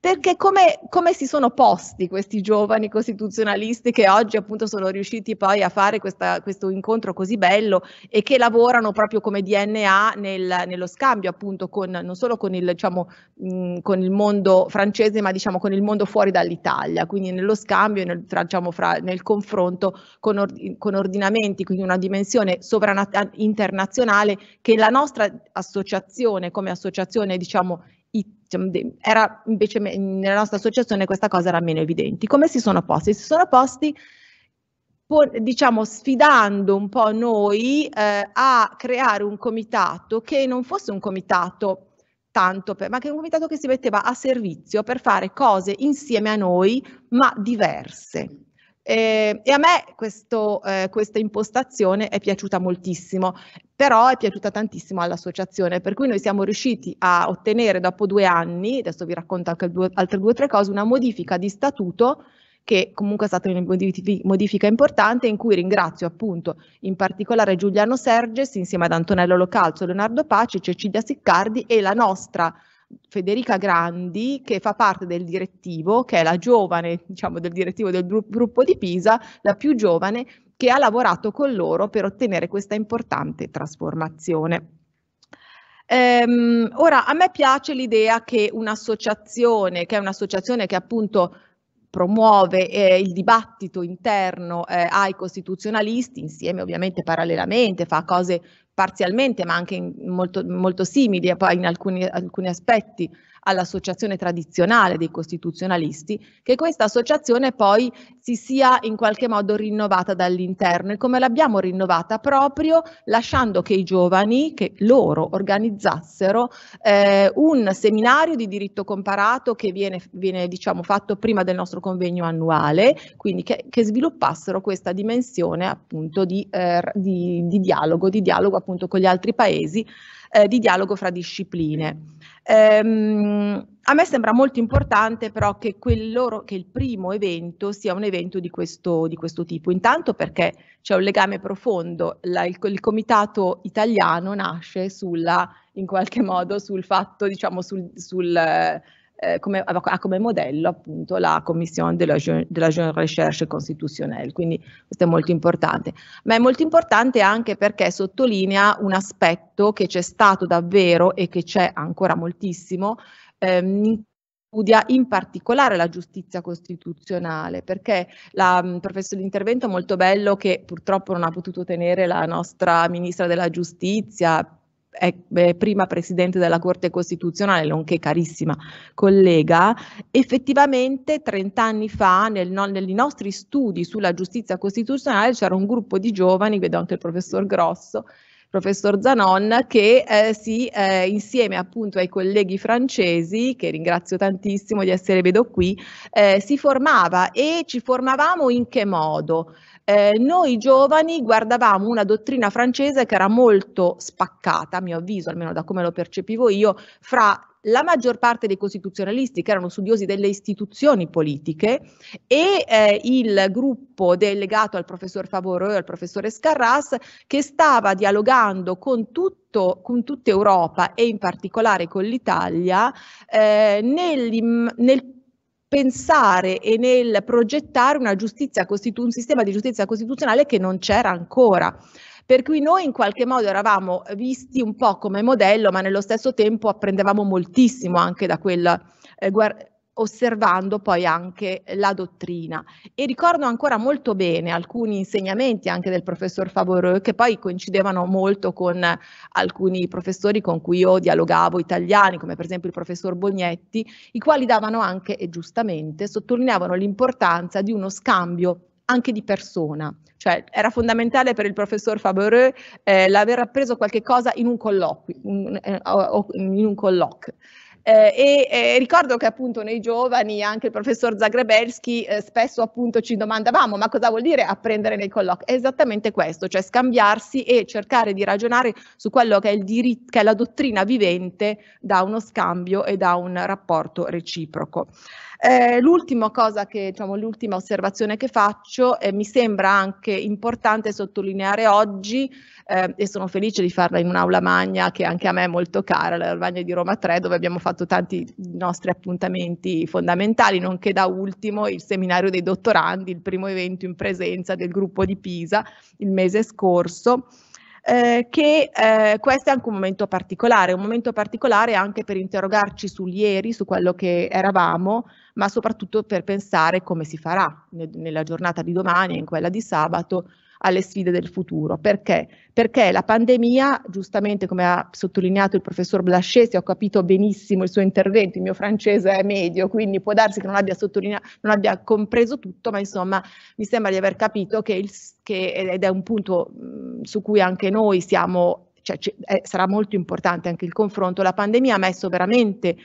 perché come, come, si sono posti questi giovani costituzionalisti che oggi appunto sono riusciti poi a fare questa, questo incontro così bello e che lavorano proprio come DNA nel, nello scambio appunto con, non solo con il, diciamo, mh, con il, mondo francese ma diciamo con il mondo fuori dall'Italia, quindi nello scambio nel, tra, diciamo, fra, nel confronto con, or, con, ordinamenti, quindi una dimensione sovranazionale internazionale che la nostra associazione come associazione diciamo era invece nella nostra associazione questa cosa era meno evidente. Come si sono posti? Si sono posti diciamo sfidando un po' noi eh, a creare un comitato che non fosse un comitato tanto per, ma che un comitato che si metteva a servizio per fare cose insieme a noi ma diverse. Eh, e a me questo, eh, questa impostazione è piaciuta moltissimo, però è piaciuta tantissimo all'associazione, per cui noi siamo riusciti a ottenere dopo due anni, adesso vi racconto anche due, altre due o tre cose, una modifica di statuto che comunque è stata una modifica importante in cui ringrazio appunto in particolare Giuliano Serges insieme ad Antonello Localzo, Leonardo Paci, Cecilia Siccardi e la nostra Federica Grandi che fa parte del direttivo, che è la giovane, diciamo, del direttivo del gruppo di Pisa, la più giovane che ha lavorato con loro per ottenere questa importante trasformazione. Ehm, ora, a me piace l'idea che un'associazione, che è un'associazione che appunto promuove eh, il dibattito interno eh, ai costituzionalisti, insieme ovviamente parallelamente, fa cose parzialmente, ma anche molto, molto simili in alcuni, alcuni aspetti all'associazione tradizionale dei costituzionalisti, che questa associazione poi si sia in qualche modo rinnovata dall'interno e come l'abbiamo rinnovata proprio lasciando che i giovani, che loro organizzassero eh, un seminario di diritto comparato che viene, viene diciamo, fatto prima del nostro convegno annuale, quindi che, che sviluppassero questa dimensione appunto di, eh, di, di dialogo, di dialogo appunto con gli altri paesi eh, di dialogo fra discipline. Ehm, a me sembra molto importante però che, loro, che il primo evento sia un evento di questo, di questo tipo, intanto perché c'è un legame profondo, La, il, il, comitato italiano nasce sulla, in qualche modo sul fatto, diciamo, sul, sul eh, come, ha come modello appunto la Commissione de la Jeune Recherche Constitutionnelle, quindi questo è molto importante. Ma è molto importante anche perché sottolinea un aspetto che c'è stato davvero e che c'è ancora moltissimo, ehm, studia in particolare la giustizia costituzionale, perché la mm, professore d'intervento molto bello che purtroppo non ha potuto tenere la nostra ministra della giustizia eh, prima presidente della Corte Costituzionale, nonché carissima collega, effettivamente 30 anni fa nel, no, nei nostri studi sulla giustizia costituzionale c'era un gruppo di giovani, vedo anche il professor Grosso, professor Zanon, che eh, si, eh, insieme appunto ai colleghi francesi, che ringrazio tantissimo di essere vedo qui, eh, si formava e ci formavamo in che modo? Eh, noi giovani guardavamo una dottrina francese che era molto spaccata, a mio avviso, almeno da come lo percepivo io, fra la maggior parte dei costituzionalisti che erano studiosi delle istituzioni politiche e eh, il gruppo delegato al professor Favoro e al professore Scarras che stava dialogando con tutti con tutta Europa e in particolare con l'Italia eh, nel, nel pensare e nel progettare costitu- un sistema di giustizia costituzionale che non c'era ancora. Per cui noi in qualche modo eravamo visti un po' come modello, ma nello stesso tempo apprendevamo moltissimo anche da quel eh, guard- osservando poi anche la dottrina e ricordo ancora molto bene alcuni insegnamenti anche del professor Favoreux che poi coincidevano molto con alcuni professori con cui io dialogavo italiani come per esempio il professor Bognetti i quali davano anche e giustamente sottolineavano l'importanza di uno scambio anche di persona cioè era fondamentale per il professor Favoreux eh, l'aver appreso qualche cosa in un colloquio eh, in, in un colloquio eh, e eh, ricordo che appunto nei giovani anche il professor Zagrebelski eh, spesso appunto ci domandavamo ma cosa vuol dire apprendere nei colloqui? È esattamente questo, cioè scambiarsi e cercare di ragionare su quello che è, il diritto, che è la dottrina vivente da uno scambio e da un rapporto reciproco. Eh, l'ultima cosa che, diciamo, l'ultima osservazione che faccio, eh, mi sembra anche importante sottolineare oggi, eh, e sono felice di farla in un'aula magna che anche a me è molto cara, la magna di Roma 3, dove abbiamo fatto tanti nostri appuntamenti fondamentali, nonché da ultimo il seminario dei dottorandi, il primo evento in presenza del gruppo di Pisa il mese scorso eh, che eh, questo è anche un momento particolare, un momento particolare anche per interrogarci su ieri, su quello che eravamo, ma soprattutto per pensare come si farà nella giornata di domani, in quella di sabato, alle sfide del futuro. Perché? Perché la pandemia, giustamente come ha sottolineato il professor Blascesi, ho capito benissimo il suo intervento, il mio francese è medio, quindi può darsi che non abbia, non abbia compreso tutto, ma insomma mi sembra di aver capito che, il, che ed è un punto mh, mhmm, su cui anche noi siamo, cioè, eh, sarà molto importante anche il confronto, la pandemia ha messo veramente...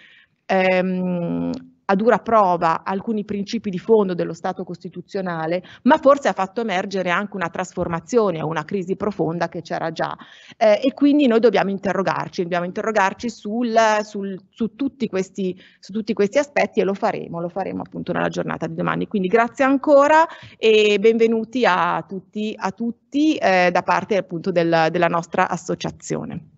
Ehm, a dura prova alcuni principi di fondo dello Stato costituzionale, ma forse ha fatto emergere anche una trasformazione, una crisi profonda che c'era già. Eh, e quindi noi dobbiamo interrogarci, dobbiamo interrogarci sul, sul, su, tutti questi, su tutti questi aspetti e lo faremo, lo faremo appunto nella giornata di domani. Quindi grazie ancora e benvenuti a tutti, a tutti eh, da parte appunto del, della nostra associazione.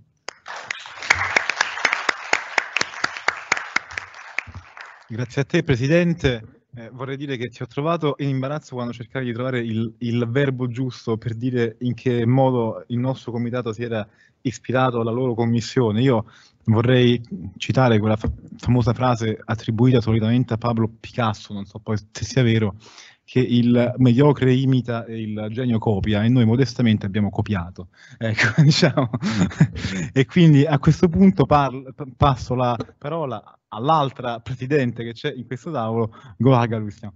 Grazie a te Presidente. Eh, vorrei dire che ti ho trovato in imbarazzo quando cercavi di trovare il, il, verbo giusto per dire in che modo il nostro comitato si era ispirato alla loro commissione. Io vorrei citare quella fa famosa frase attribuita solitamente a Pablo Picasso, non so poi se sia vero, che il mediocre imita e il genio copia e noi modestamente abbiamo copiato. Ecco, diciamo. Mm. e quindi a questo punto passo la parola a... all'altra presidente che c'è in questo tavolo, Goa Galustian.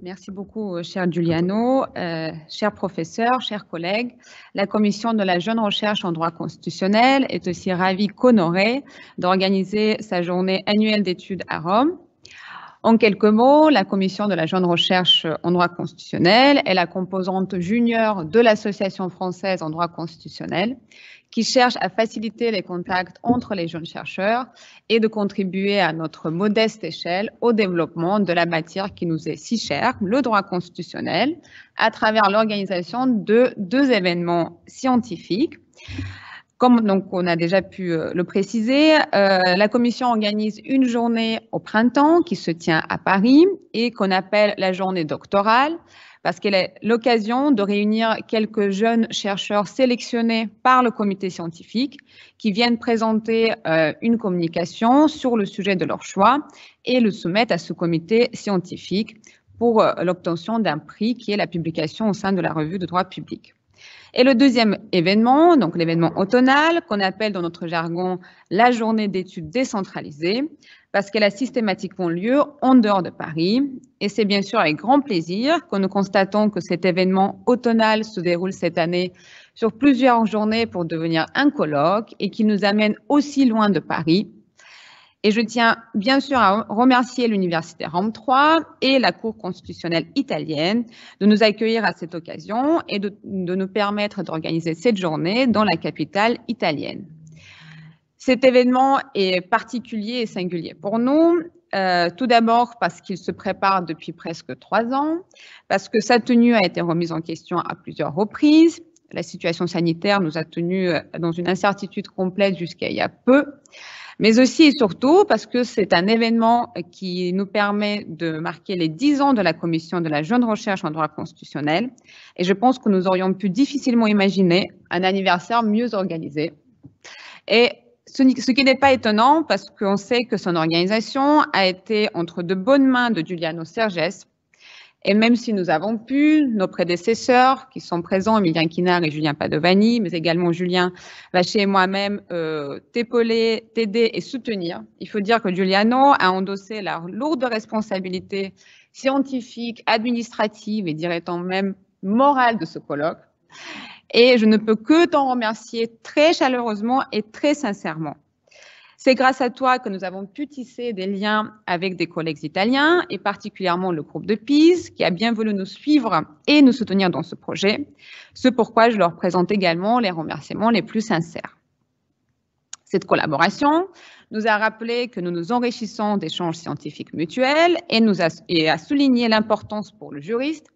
Merci beaucoup, cher Giuliano, euh, cher professeur, cher chers collègues. La Commission de la Jeune Recherche en droit constitutionnel est aussi ravie qu'honorée d'organiser sa journée annuelle d'études à Rome. En quelques mots, la Commission de la Jeune Recherche en droit constitutionnel est la composante junior de l'Association française en droit constitutionnel qui cherche à faciliter les contacts entre les jeunes chercheurs et de contribuer à notre modeste échelle au développement de la matière qui nous est si chère, le droit constitutionnel, à travers l'organisation de deux événements scientifiques. Comme donc on a déjà pu euh, le préciser, euh, la commission organise une journée au printemps qui se tient à Paris et qu'on appelle la journée doctorale, parce qu'elle est l'occasion de réunir quelques jeunes chercheurs sélectionnés par le comité scientifique qui viennent présenter euh, une communication sur le sujet de leur choix et le soumettent à ce comité scientifique pour euh, l'obtention d'un prix qui est la publication au sein de la revue de droit public. Et le deuxième événement, donc l'événement automnal, qu'on appelle dans notre jargon la journée d'études décentralisée, parce qu'elle a systématiquement lieu en dehors de Paris. Et c'est bien sûr avec grand plaisir que nous constatons que cet événement automnal se déroule cette année sur plusieurs journées pour devenir un colloque et qui nous amène aussi loin de Paris et je tiens bien sûr à remercier l'Université Rome 3 et la Cour constitutionnelle italienne de nous accueillir à cette occasion et de, nous permettre d'organiser cette journée dans la capitale italienne. Cet événement est particulier et singulier pour nous. Euh, tout d'abord parce qu'il se prépare depuis presque trois ans, parce que sa tenue a été remise en question à plusieurs reprises, la situation sanitaire nous a tenus euh, dans une incertitude complète jusqu'à il y a peu mais aussi et surtout parce que c'est un événement qui nous permet de marquer les dix ans de la Commission de la jeune recherche en droit constitutionnel. Et je pense que nous aurions pu difficilement imaginer un anniversaire mieux organisé. Et ce, qui n'est pas étonnant parce qu'on sait que son organisation a été entre de bonnes mains de Giuliano Serges, et même si nous avons pu, nos prédécesseurs qui sont présents, Emilien Quinard et Julien Padovani, mais également Julien Vacher et moi-même, euh, t'épauler, t'aider et soutenir. Il faut dire que Giuliano a endossé la lourde responsabilité scientifique, administrative et directement même morale de ce colloque. Et je ne peux que t'en remercier très chaleureusement et très sincèrement. C'est grâce à toi que nous avons pu tisser des liens avec des collègues italiens et particulièrement le groupe de PIS qui a bien voulu nous suivre et nous soutenir dans ce projet. Ce pourquoi je leur présente également les remerciements les plus sincères. Cette collaboration nous a rappelé que nous nous enrichissons d'échanges scientifiques mutuels et, nous et a souligné l'importance pour le juriste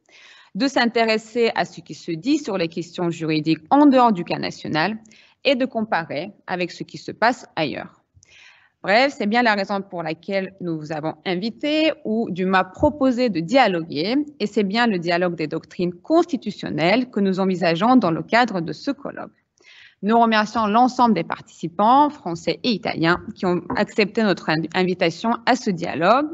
de s'intéresser à ce qui se dit sur les questions juridiques en dehors du cas national et de comparer avec ce qui se passe ailleurs. Bref, c'est bien la raison pour laquelle nous vous avons invité ou du moins proposé de dialoguer, et c'est bien le dialogue des doctrines constitutionnelles que nous envisageons dans le cadre de ce colloque. Nous remercions l'ensemble des participants, français et italiens, qui ont accepté notre invitation à ce dialogue.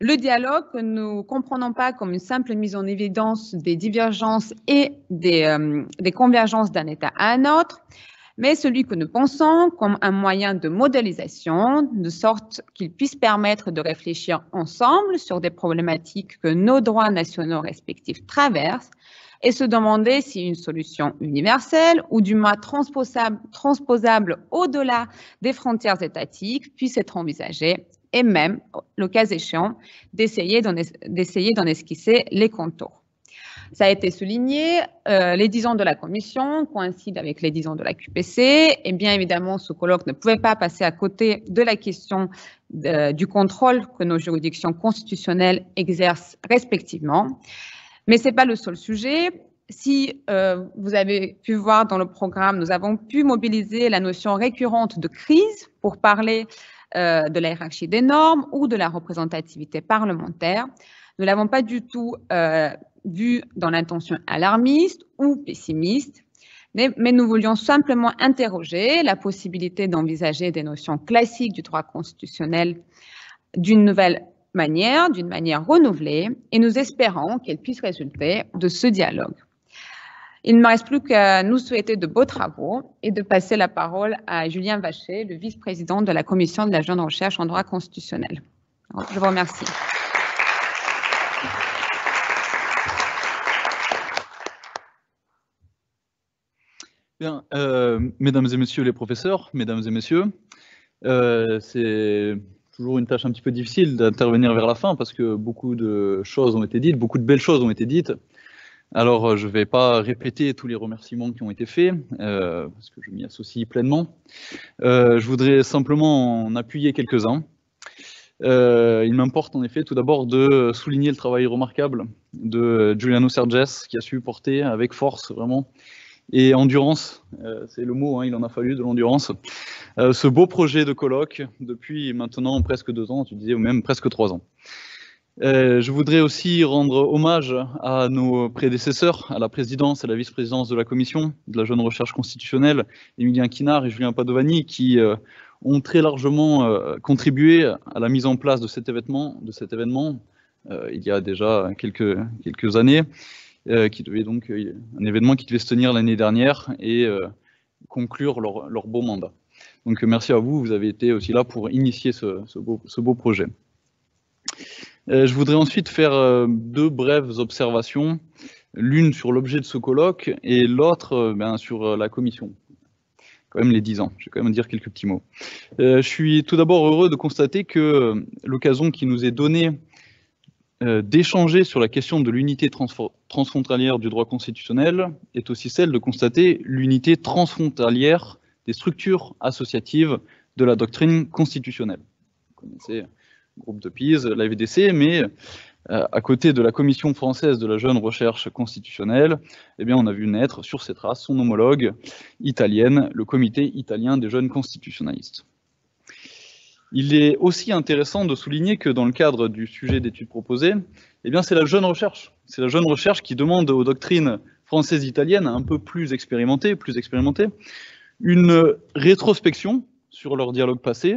Le dialogue que nous ne comprenons pas comme une simple mise en évidence des divergences et des euh, convergences d'un État à un autre, mais celui que nous pensons comme un moyen de modélisation, de sorte qu'il puisse permettre de réfléchir ensemble sur des problématiques que nos droits nationaux respectifs traversent et se demander si une solution universelle ou du moins transposable, au-delà des frontières étatiques puisse être envisagée et même, le cas échéant, d'essayer d'en esquisser les contours. Ça a été souligné, euh, les 10 ans de la Commission coïncident avec les 10 ans de la QPC, et bien évidemment, ce colloque ne pouvait pas passer à côté de la question euh, du contrôle que nos juridictions constitutionnelles exercent respectivement. Mais ce n'est pas le seul sujet. Si euh, vous avez pu voir dans le programme, nous avons pu mobiliser la notion récurrente de crise pour parler euh, de la hiérarchie des normes ou de la représentativité parlementaire. Nous l'avons pas du tout euh, vu dans l'intention alarmiste ou pessimiste, mais, nous voulions simplement interroger la possibilité d'envisager des notions classiques du droit constitutionnel d'une nouvelle manière, d'une manière renouvelée, et nous espérons qu'elle puisse résulter de ce dialogue. Il ne me reste plus qu'à nous souhaiter de beaux travaux et de passer la parole à Julien Vacher, le vice-président de la Commission de la jeune recherche en droit constitutionnel. Je vous remercie.
Euh, mesdames et messieurs les professeurs, mesdames et messieurs, euh, c'est toujours une tâche un petit peu difficile d'intervenir vers la fin parce que beaucoup de choses ont été dites, beaucoup de belles choses ont été dites. Alors, euh, je ne vais pas répéter tous les remerciements qui ont été faits, parce que je m'y associe pleinement. je voudrais simplement en appuyer quelques-uns. il m'importe en effet tout d'abord de souligner le travail remarquable de Giuliano Serges, qui a su porter avec force vraiment et endurance. Euh, c'est le mot, hein, il en a fallu de l'endurance. Euh, ce beau projet de colloque depuis maintenant presque deux ans, tu disais, ou même presque trois ans. Euh, je voudrais aussi rendre hommage à nos prédécesseurs, à la présidence et à la vice-présidence de la commission de la jeune recherche constitutionnelle, Émilien Quinard et Julien Padovani, qui ont très largement contribué à la mise en place de cet événement, de cet événement il y a déjà quelques années. Euh, qui devait donc euh, un événement qui devait se tenir l'année dernière et euh, conclure leur, beau mandat. Donc merci à vous, vous avez été aussi là pour initier ce, ce, beau, projet. je voudrais ensuite faire deux brèves observations, l'une sur l'objet de ce colloque et l'autre ben, sur la commission. Quand même les 10 ans, je vais quand même dire quelques petits mots. je suis tout d'abord heureux de constater que l'occasion qui nous est donnée euh, d'échanger sur la question de l'unité transfrontalière du droit constitutionnel est aussi celle de constater l'unité transfrontalière des structures associatives de la doctrine constitutionnelle. Vous connaissez le groupe de Pise, la VDC, mais euh, à côté de la Commission française de la jeune recherche constitutionnelle, eh bien, on a vu naître sur ses traces son homologue italienne, le Comité italien des jeunes constitutionnalistes. Il est aussi intéressant de souligner que dans le cadre du sujet d'études proposées, eh c'est la jeune recherche. C'est la jeune recherche qui demande aux doctrines françaises italiennes un peu plus expérimentées, plus expérimentées, une rétrospection sur leur dialogue passé,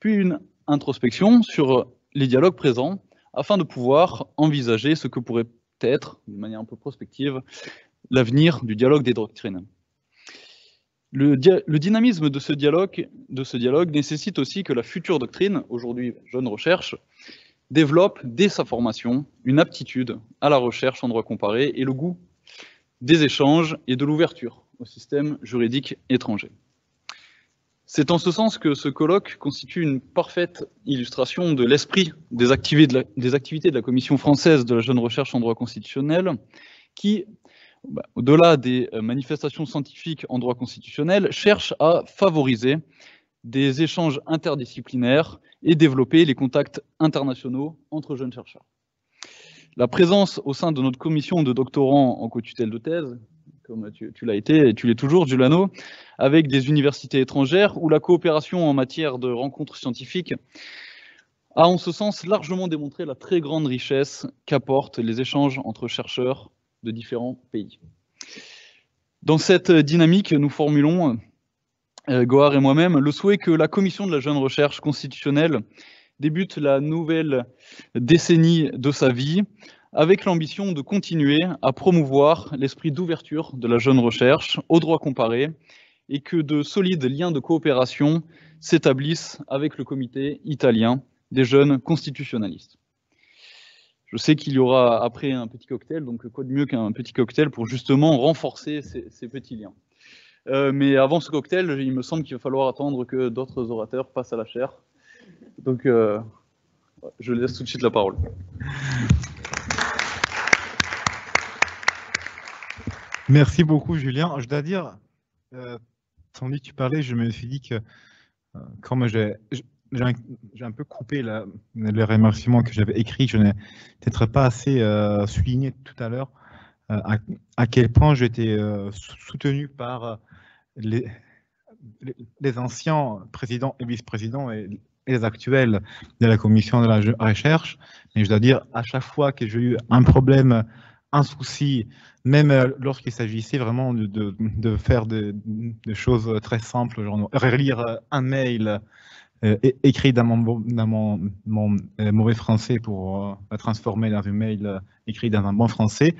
puis une introspection sur les dialogues présents, afin de pouvoir envisager ce que pourrait être, de manière un peu prospective, l'avenir du dialogue des doctrines. Le, dynamisme de ce, dialogue, nécessite aussi que la future doctrine, aujourd'hui jeune recherche, développe dès sa formation une aptitude à la recherche en droit comparé et le goût des échanges et de l'ouverture au système juridique étranger. C'est en ce sens que ce colloque constitue une parfaite illustration de l'esprit des, des activités de la Commission française de la jeune recherche en droit constitutionnel, qui bah, au-delà des euh, manifestations scientifiques en droit constitutionnel, cherche à favoriser des échanges interdisciplinaires et développer les contacts internationaux entre jeunes chercheurs. La présence au sein de notre commission de doctorants en co-tutelle de thèse, comme tu, l'as été et tu l'es toujours, Giuliano, avec des universités étrangères ou la coopération en matière de rencontres scientifiques a en ce sens largement démontré la très grande richesse qu'apportent les échanges entre chercheurs de différents pays. Dans cette dynamique, nous formulons, euh, Gohar et moi-même, le souhait que la commission de la jeune recherche constitutionnelle débute la nouvelle décennie de sa vie avec l'ambition de continuer à promouvoir l'esprit d'ouverture de la jeune recherche aux droits comparés et que de solides liens de coopération s'établissent avec le comité italien des jeunes constitutionnalistes. Je sais qu'il y aura après un petit cocktail, donc quoi de mieux qu'un petit cocktail pour justement renforcer ces, petits liens. Euh, mais avant ce cocktail, il me semble qu'il va falloir attendre que d'autres orateurs passent à la chaire. Donc, euh, je laisse tout de suite la parole.
Merci beaucoup, Julien. Je dois dire, euh, tandis que tu parlais, je me suis dit que quand moi, j'ai j'ai un, peu coupé le remerciement que j'avais écrit. Je n'ai peut-être pas assez euh, souligné tout à l'heure euh, à, quel point j'étais euh, soutenu par les, les, anciens présidents et vice-présidents et, les actuels de la commission de la recherche. Mais je dois dire, à chaque fois que j'ai eu un problème, un souci, même lorsqu'il s'agissait vraiment de, faire des choses très simples, genre relire un mail, euh, écrit dans mon, euh, mauvais français pour euh, la transformer dans un mail écrit dans un bon français,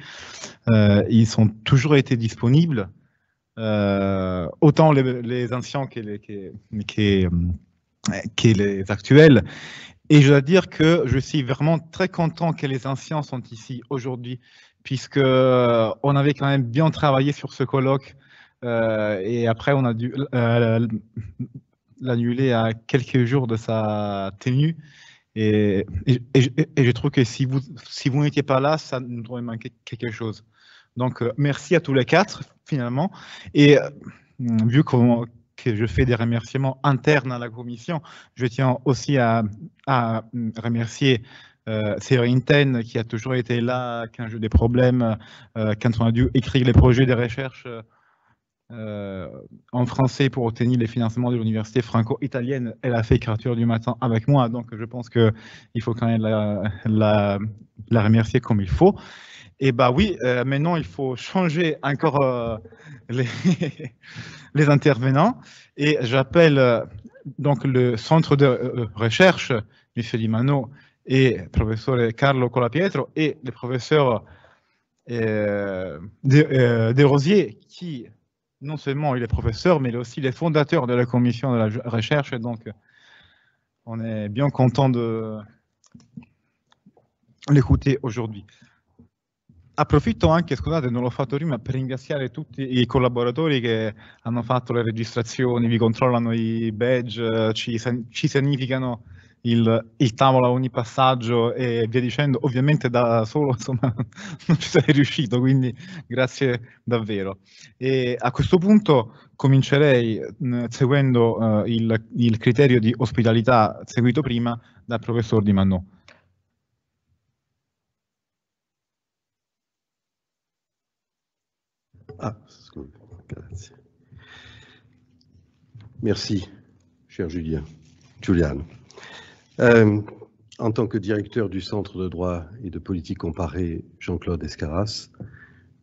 ils ont toujours été disponibles. autant les, anciens que les, les actuels. Et je dois dire que je suis vraiment très content que les anciens sont ici aujourd'hui, puisque on avait quand même bien travaillé sur ce colloque. et après, on a dû l'annuler à quelques jours de sa tenue. Et, et, je trouve que si vous, si vous n'étiez pas là, ça nous aurait manqué quelque chose. Donc, euh, merci à tous les quatre, finalement. Et euh, vu que je fais des remerciements internes à la commission. Je tiens aussi à, à remercier euh, Céline Ten qui a toujours été là quand j'ai des problèmes, euh, quand on a dû écrire les projets de recherche. Euh, en français pour obtenir les financements de l'université franco-italienne. Elle a fait Créature du matin avec moi, donc je pense qu'il faut quand même la, la, remercier comme il faut. Et eh bah ben oui, euh, maintenant il faut changer encore euh, les, intervenants. Et j'appelle donc le centre de recherche M. Mano et le professeur Carlo Colapietro et le professeur De, de Rosier qui non seulement il est professeur, mais il est aussi les fondateurs de la commission de la recherche. donc, on est bien content de l'écouter aujourd'hui. Approfitto hein, anche, scusate, non l'ho fatto prima, per ringraziare tutti i collaboratori che hanno fatto le registrazioni, vi controllano i badge, ci, ci, signifient. il, il, tavolo a ogni passaggio e via dicendo, ovviamente da solo insomma, non ci sarei riuscito, quindi grazie davvero. E a questo punto comincerei mh, seguendo uh, il, il, criterio di ospitalità seguito prima dal professor Di Mannò.
Ah, scusa, grazie. Merci, cher Julien. Giuliano. Euh, en tant que directeur du Centre de droit et de politique comparée Jean-Claude Escaras,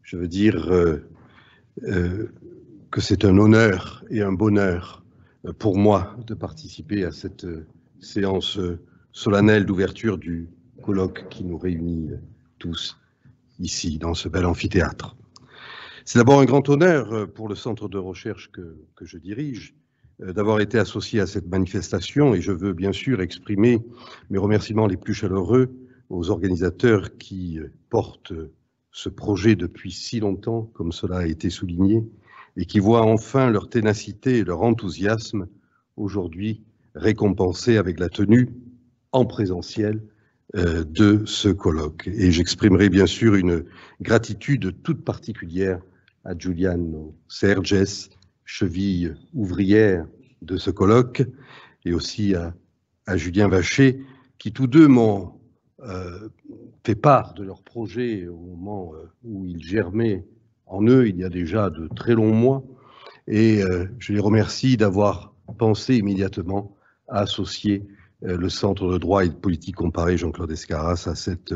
je veux dire euh, euh, que c'est un honneur et un bonheur pour moi de participer à cette séance solennelle d'ouverture du colloque qui nous réunit tous ici dans ce bel amphithéâtre. C'est d'abord un grand honneur pour le centre de recherche que je dirige euh, d'avoir été associé à cette manifestation et je veux bien sûr exprimer mes remerciements les plus chaleureux aux organisateurs qui euh, portent euh, ce projet depuis si longtemps, comme cela a été souligné, et qui voient enfin leur ténacité et leur enthousiasme aujourd'hui récompensés avec la tenue en présentiel de ce colloque. Et j'exprimerai bien sûr une gratitude toute particulière à Giuliano Serges, cheville ouvrière de ce colloque, et aussi à, Julien Vacher, qui tous deux m'ont euh, fait part de leur projet au moment euh, où ils germaient en eux il y a déjà de très longs mois, et euh, je les remercie d'avoir pensé immédiatement à associer le Centre de droit et de politique comparée Jean-Claude Escaras à cette,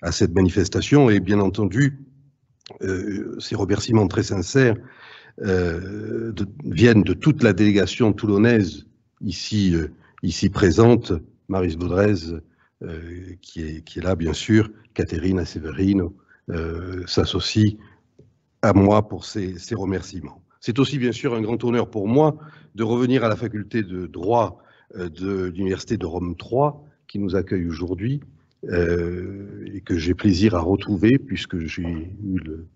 à cette manifestation, et bien entendu, ces remerciements très sincères euh, viennent de toute la délégation toulonnaise ici, euh, ici présente, Maris Baudrez, euh, qui, est, qui, est, là bien sûr, Catherine Severino s'associe à moi pour ces remerciements. C'est aussi bien sûr un grand honneur pour moi de revenir à la faculté de droit de l'Université de Rome 3 qui nous accueille aujourd'hui et que j'ai plaisir à retrouver puisque j'ai eu le,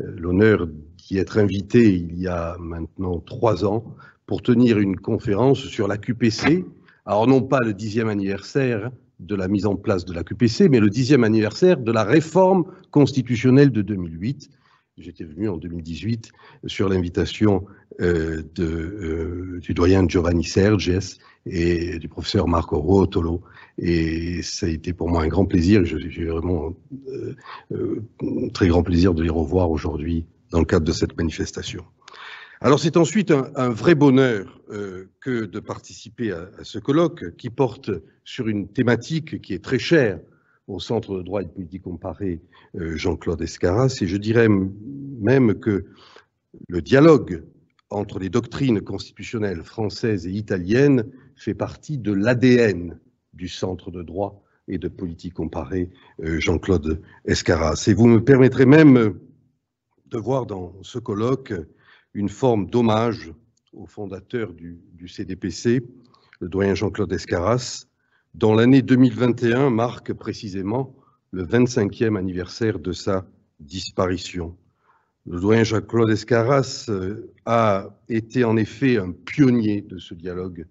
euh, l'honneur d'y être invité il y a maintenant trois ans pour tenir une conférence sur la QPC. Alors non pas le dixième anniversaire de la mise en place de la QPC, mais le dixième anniversaire de la réforme constitutionnelle de 2008. J'étais venu en 2018 sur l'invitation euh, euh, du doyen Giovanni Serges et du professeur Marco Rotolo, Et ça a été pour moi un grand plaisir. J'ai vraiment euh, euh, très grand plaisir de les revoir aujourd'hui dans le cadre de cette manifestation. Alors c'est ensuite un, vrai bonheur euh, que de participer à, ce colloque qui porte sur une thématique qui est très chère au Centre de droit et de politique comparée Jean-Claude Escaras, et je dirais même que le dialogue entre les doctrines constitutionnelles françaises et italiennes fait partie de l'ADN du Centre de droit et de politique comparée euh, Jean-Claude Escaras. Et vous me permettrez même euh, de voir dans ce colloque une forme d'hommage au fondateur du, CDPC, le doyen Jean-Claude Escaras, dont l'année 2021 marque précisément le 25e anniversaire de sa disparition. Le doyen Jean-Claude Escaras euh, a été en effet un pionnier de ce dialogue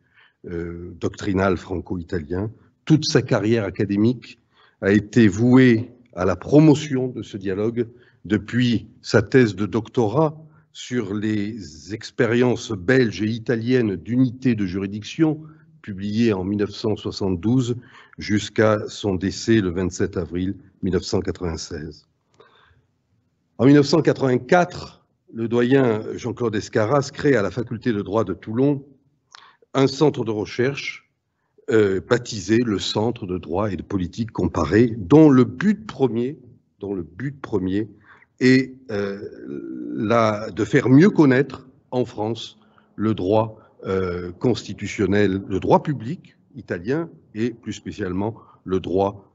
euh, doctrinal franco-italien. Toute sa carrière académique a été vouée à la promotion de ce dialogue depuis sa thèse de doctorat sur les expériences belges et italiennes d'unité de juridiction, publiée en 1972 jusqu'à son décès le 27 avril 1996. En 1984, le doyen Jean-Claude Escaras crée à la faculté de droit de Toulon un centre de recherche euh, baptisé le Centre de droit et de politique comparée, dont le but premier, dont le but premier est euh, de faire mieux connaître en France le droit euh, constitutionnel, le droit public italien et plus spécialement le droit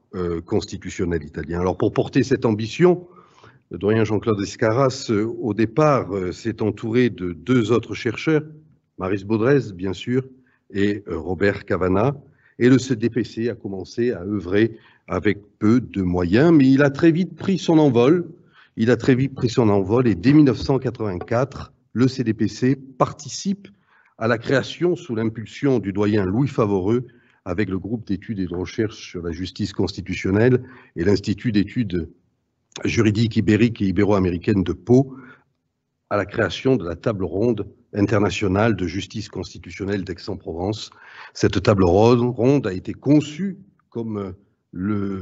constitutionnel italien. Alors pour porter cette ambition, le doyen Jean-Claude Escaras, au départ, s'est entouré de deux autres chercheurs, Maris Baudrez, bien sûr, et euh, Robert Cavana. Et le CDPC a commencé à œuvrer avec peu de moyens, mais il a très vite pris son envol. Il a très vite pris son envol et dès 1984, le CDPC participe à la création, sous l'impulsion du doyen Louis Favoreux, avec le groupe d'études et de recherche sur la justice constitutionnelle et l'Institut d'études juridiques ibériques et ibéro-américaines de Pau, à la création de la table ronde internationale de justice constitutionnelle d'Aix-en-Provence. Cette table ronde a été conçue comme euh,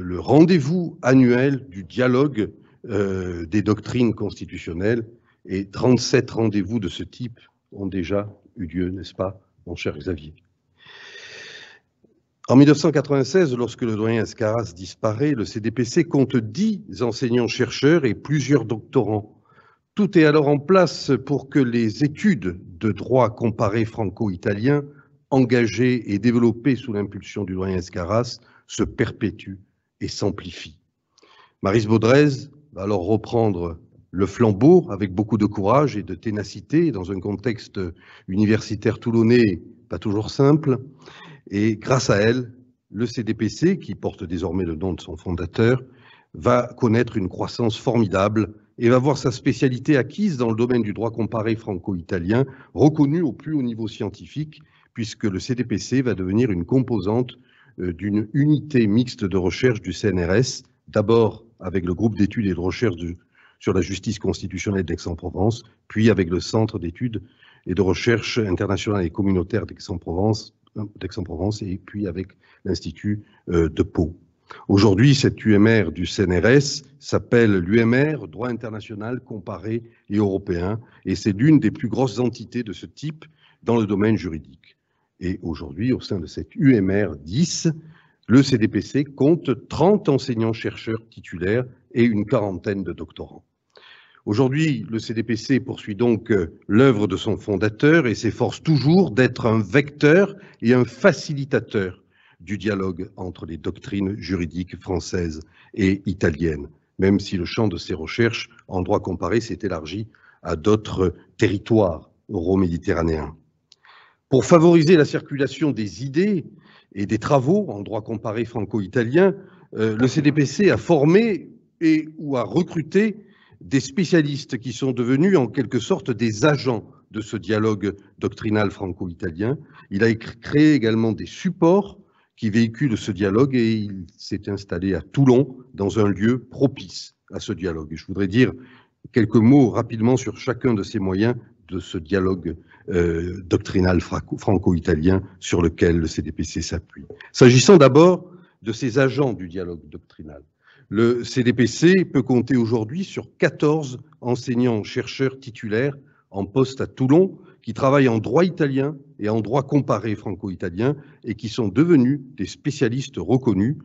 le, rendez-vous annuel du dialogue euh, des doctrines constitutionnelles et 37 rendez-vous de ce type ont déjà eu lieu, n'est-ce pas, mon cher Xavier en 1996, lorsque le doyen Escaras disparaît, le CDPC compte 10 enseignants-chercheurs et plusieurs doctorants. Tout est alors en place pour que les études de droit comparé franco-italien, engagées et développées sous l'impulsion du doyen Escaras, se perpétuent et s'amplifient. Maris Baudrez va alors reprendre le flambeau avec beaucoup de courage et de ténacité dans un contexte universitaire toulonnais pas toujours simple. Et grâce à elle, le CDPC, qui porte désormais le nom de son fondateur, va connaître une croissance formidable et va voir sa spécialité acquise dans le domaine du droit comparé franco-italien reconnue au plus haut niveau scientifique, puisque le CDPC va devenir une composante euh, d'une unité mixte de recherche du CNRS, d'abord avec le groupe d'études et de recherche sur la justice constitutionnelle d'Aix-en-Provence, puis avec le Centre d'études et de recherche internationale et communautaire daix en euh, d'Aix-en-Provence et puis avec l'Institut euh, de Pau. Aujourd'hui, cette UMR du CNRS s'appelle l'UMR Droit international comparé et européen, et c'est l'une des plus grosses entités de ce type dans le domaine juridique. Et aujourd'hui, au sein de cette UMR 10, le CDPC compte 30 enseignants-chercheurs titulaires et une quarantaine de doctorants. Aujourd'hui, le CDPC poursuit donc euh, l'œuvre de son fondateur et s'efforce toujours d'être un vecteur et un facilitateur du dialogue entre les doctrines juridiques françaises et italiennes, même si le champ de ses recherches en droit comparé s'est élargi à d'autres territoires euro-méditerranéens. Pour favoriser la circulation des idées et des travaux en droit comparé franco-italien, euh, le CDPC a formé et ou a recruté des spécialistes qui sont devenus en quelque sorte des agents de ce dialogue doctrinal franco-italien. Il a créé également des supports qui véhicule ce dialogue et il s'est installé à Toulon dans un lieu propice à ce dialogue. je voudrais dire quelques mots rapidement sur chacun de ces moyens de ce dialogue euh, doctrinal franco-italien sur lequel le CDPC s'appuie. S'agissant d'abord de ces agents du dialogue doctrinal, le CDPC peut compter aujourd'hui sur 14 enseignants-chercheurs titulaires en poste à Toulon qui travaillent en droit italien, et en droit comparé franco-italien et qui sont devenus des spécialistes reconnus,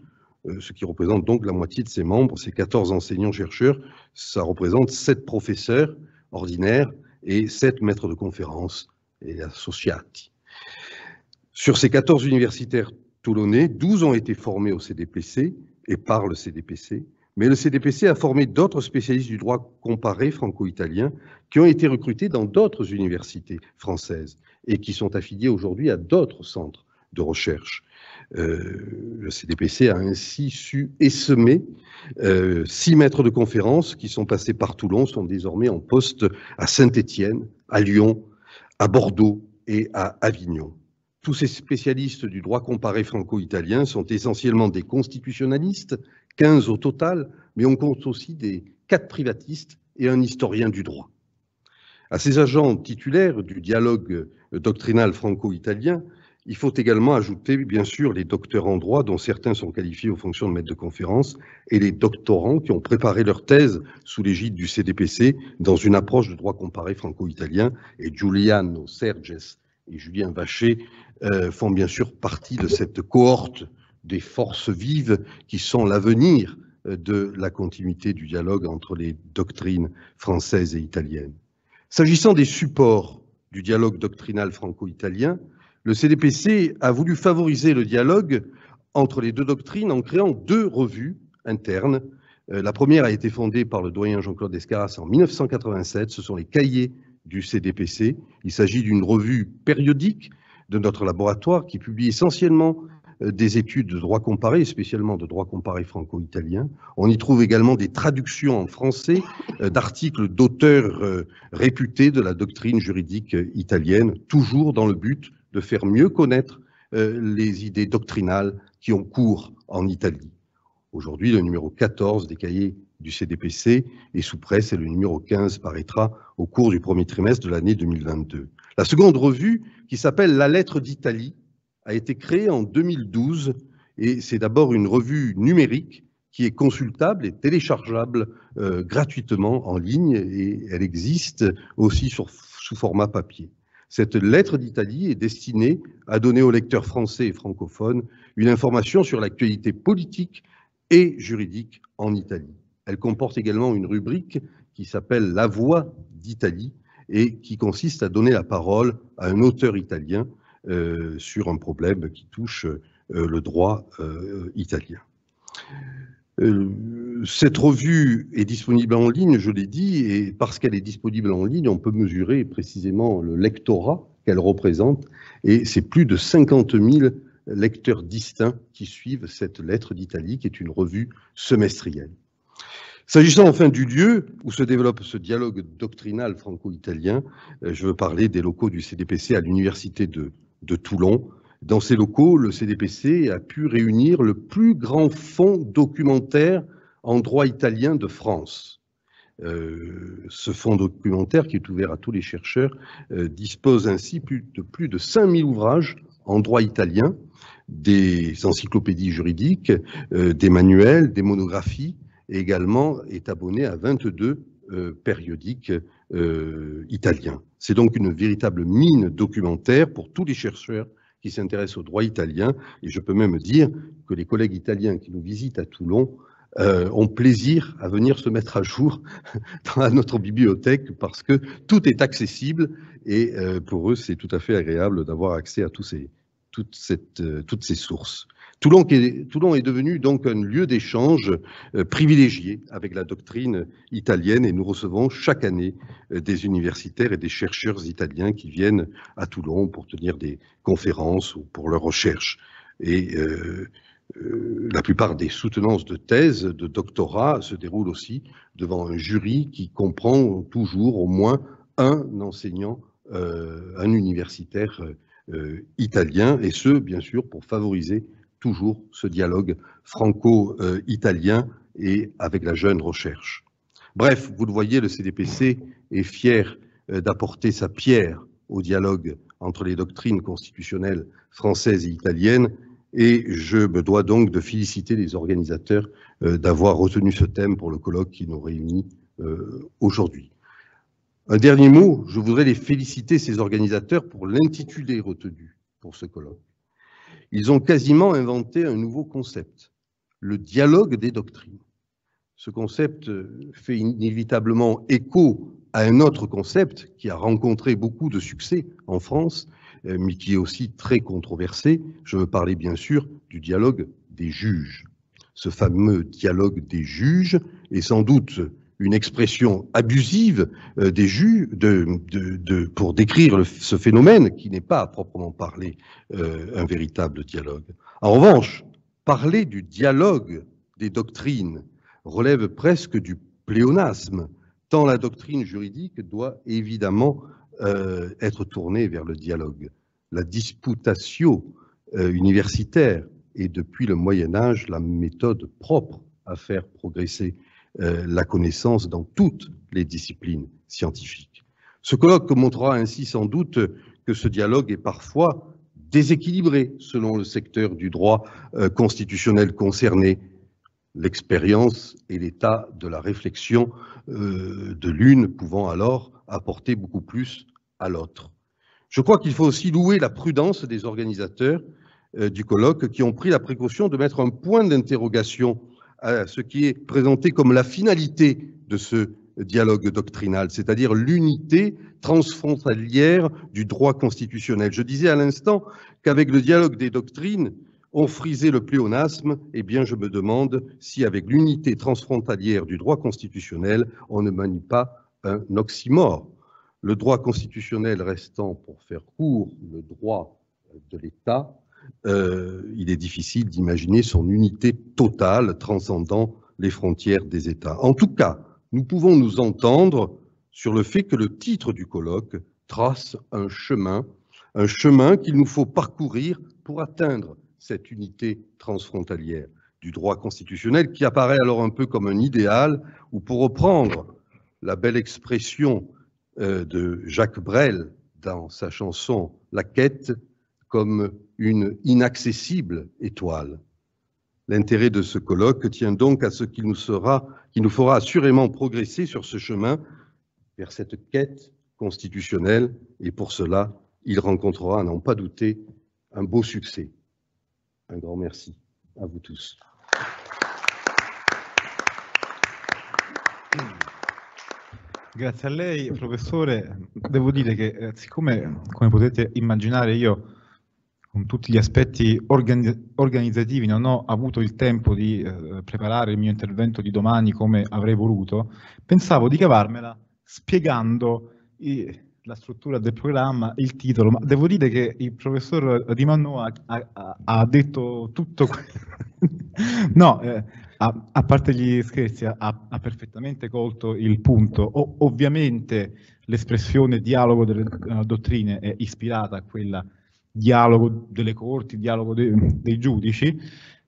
euh, ce qui représente donc la moitié de ses membres, ces 14 enseignants-chercheurs, ça représente 7 professeurs ordinaires et 7 maîtres de conférences et associati. Sur ces 14 universitaires toulonnais, 12 ont été formés au CDPC et par le CDPC, mais le CDPC a formé d'autres spécialistes du droit comparé franco-italien qui ont été recrutés dans d'autres universités françaises et qui sont affiliés aujourd'hui à d'autres centres de recherche. Euh, le CDPC a ainsi su et euh, six maîtres de conférences qui sont passés par Toulon, sont désormais en poste à Saint-Étienne, à Lyon, à Bordeaux et à Avignon. Tous ces spécialistes du droit comparé franco-italien sont essentiellement des constitutionnalistes, 15 au total, mais on compte aussi des quatre privatistes et un historien du droit. À ces agents titulaires du dialogue euh, doctrinal franco-italien, il faut également ajouter, bien sûr, les docteurs en droit, dont certains sont qualifiés aux fonctions de maître de conférence, et les doctorants qui ont préparé leur thèse sous l'égide du CDPC dans une approche de droit comparé franco-italien. Et Giuliano Serges et Julien Vacher euh, font bien sûr partie de cette cohorte des forces vives qui sont l'avenir euh, de la continuité du dialogue entre les doctrines françaises et italiennes. S'agissant des supports du dialogue doctrinal franco-italien, le CDPC a voulu favoriser le dialogue entre les deux doctrines en créant deux revues internes. Euh, la première a été fondée par le doyen Jean-Claude Escaras en 1987. Ce sont les cahiers du CDPC. Il s'agit d'une revue périodique de notre laboratoire qui publie essentiellement euh, des études de droit comparé, spécialement de droit comparé franco-italien. On y trouve également des traductions en français euh, d'articles d'auteurs euh, réputés de la doctrine juridique italienne, toujours dans le but de faire mieux connaître les idées doctrinales qui ont cours en Italie. Aujourd'hui, le numéro 14 des cahiers du CDPC est sous presse et le numéro 15 paraîtra au cours du premier trimestre de l'année 2022. La seconde revue, qui s'appelle La lettre d'Italie, a été créée en 2012 et c'est d'abord une revue numérique qui est consultable et téléchargeable euh, gratuitement en ligne et elle existe aussi sur, sous format papier. Cette lettre d'Italie est destinée à donner aux lecteurs français et francophones une information sur l'actualité politique et juridique en Italie. Elle comporte également une rubrique qui s'appelle La Voix d'Italie et qui consiste à donner la parole à un auteur italien euh, sur un problème qui touche euh, le droit euh, italien. Cette revue est disponible en ligne, je l'ai dit, et parce qu'elle est disponible en ligne, on peut mesurer précisément le lectorat qu'elle représente, et c'est plus de 50 000 lecteurs distincts qui suivent cette lettre d'Italie, qui est une revue semestrielle. S'agissant enfin du lieu où se développe ce dialogue doctrinal franco-italien, je veux parler des locaux du CDPC à l'université de de Toulon. Dans ses locaux, le CDPC a pu réunir le plus grand fonds documentaire en droit italien de France. Euh, ce fonds documentaire, qui est ouvert à tous les chercheurs, euh, dispose ainsi de plus de 5000 ouvrages en droit italien, des encyclopédies juridiques, euh, des manuels, des monographies, et également est abonné à 22 périodiques italiens. C'est donc une véritable mine documentaire pour tous les chercheurs qui s'intéressent au droit italien. Et je peux même dire que les collègues italiens qui nous visitent à Toulon euh, ont plaisir à venir se mettre à jour dans notre bibliothèque parce que tout est accessible et euh, pour eux, c'est tout à fait agréable d'avoir accès à euh, toutes ces sources. Toulon est, devenu donc un lieu d'échange euh, privilégié avec la doctrine italienne et nous recevons chaque année euh, des universitaires et des chercheurs italiens qui viennent à Toulon pour tenir des conférences ou pour leurs recherches. Et euh, la plupart des soutenances de thèses, de doctorat se déroulent aussi devant un jury qui comprend toujours au moins un enseignant, un universitaire italien, et ce, bien sûr, pour favoriser toujours ce dialogue franco-italien et avec la jeune recherche. Bref, vous le voyez, le CDPC est fier euh, d'apporter sa pierre au dialogue entre les doctrines constitutionnelles françaises et italiennes et je me dois donc de féliciter les organisateurs euh, d'avoir retenu ce thème pour le colloque qui nous réunit euh, aujourd'hui. Un dernier mot, je voudrais les féliciter, ces organisateurs, pour l'intitulé retenu pour ce colloque ils ont quasiment inventé un nouveau concept, le dialogue des doctrines. Ce concept euh, fait inévitablement écho à un autre concept qui a rencontré beaucoup de succès en France, euh, mais qui est aussi très controversé. Je veux parler bien sûr du dialogue des juges. Ce fameux dialogue des juges est sans doute une expression abusive euh, des jus pour décrire ce phénomène qui n'est pas à proprement parler euh, un véritable dialogue. En revanche, parler du dialogue des doctrines relève presque du pléonasme, tant la doctrine juridique doit évidemment euh, être tournée vers le dialogue. La disputatio universitaire est depuis le Moyen Âge la méthode propre à faire progresser euh, la connaissance dans toutes les disciplines scientifiques. Ce colloque montrera ainsi sans doute que ce dialogue est parfois déséquilibré selon le secteur du droit euh, constitutionnel concerné. L'expérience et l'état de la réflexion euh, de l'une pouvant alors apporter beaucoup plus à l'autre. Je crois qu'il faut aussi louer la prudence des organisateurs du colloque qui ont pris la précaution de mettre un point d'interrogation à ce qui est présenté comme la finalité de ce dialogue doctrinal, c'est-à-dire l'unité transfrontalière du droit constitutionnel. Je disais à l'instant qu'avec le dialogue des doctrines, on frisait le pléonasme, eh bien je me demande si avec l'unité transfrontalière du droit constitutionnel, on ne manie pas un oxymore. Le droit constitutionnel restant, pour faire court, le droit de l'État, euh, il est difficile d'imaginer son unité totale transcendant les frontières des États. En tout cas, nous pouvons nous entendre sur le fait que le titre du colloque trace un chemin, un chemin qu'il nous faut parcourir pour atteindre cette unité transfrontalière du droit constitutionnel qui apparaît alors un peu comme un idéal, ou pour reprendre la belle expression euh, de Jacques Brel dans sa chanson La quête, comme une inaccessible étoile. L'intérêt de ce colloque tient donc à ce qu'il nous, sera, qui nous fera assurément progresser sur ce chemin vers cette quête constitutionnelle, et pour cela, il rencontrera, n'en pas douter, un beau succès. Un grand merci à vous tous.
Grazie a lei, professore. Devo dire che, eh, siccome, come potete immaginare, con tutti gli aspetti organi organizzativi, non ho avuto il tempo di eh, preparare il mio intervento di domani come avrei voluto, pensavo di cavarmela spiegando i, la struttura del programma, il titolo, ma devo dire che il professor Di Manno ha, ha, ha detto tutto quello. no, eh, a, a, parte gli scherzi, ha, ha perfettamente colto il punto. O, ovviamente l'espressione dialogo delle uh, dottrine è ispirata a quella dialogo delle corti, dialogo de, dei giudici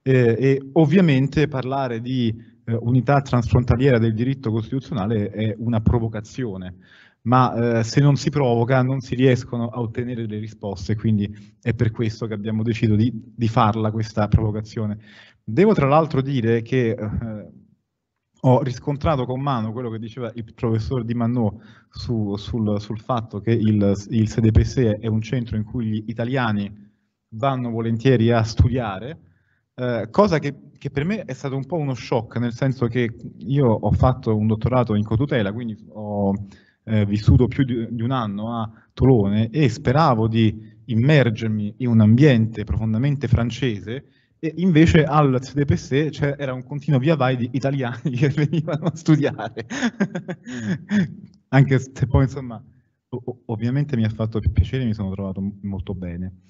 eh, e ovviamente parlare di eh, unità transfrontaliera del diritto costituzionale è una provocazione, ma eh, se non si provoca non si riescono a ottenere le risposte, quindi è per questo che abbiamo deciso di, di farla questa provocazione. Devo tra l'altro dire che eh, ho riscontrato con mano quello che diceva il professor Di Manò su, sul, sul, fatto che il, il SDPSE è un centro in cui gli italiani vanno volentieri a studiare, eh, cosa che, che, per me è stato un po' uno shock, nel senso che io ho fatto un dottorato in cotutela, quindi ho eh, vissuto più di, di un anno a Tolone e speravo di immergermi in un ambiente profondamente francese e invece al CDPC cioè, era un continuo via vai di italiani che venivano a studiare. Anche se poi, insomma, ovviamente mi ha fatto piacere, mi sono trovato molto bene.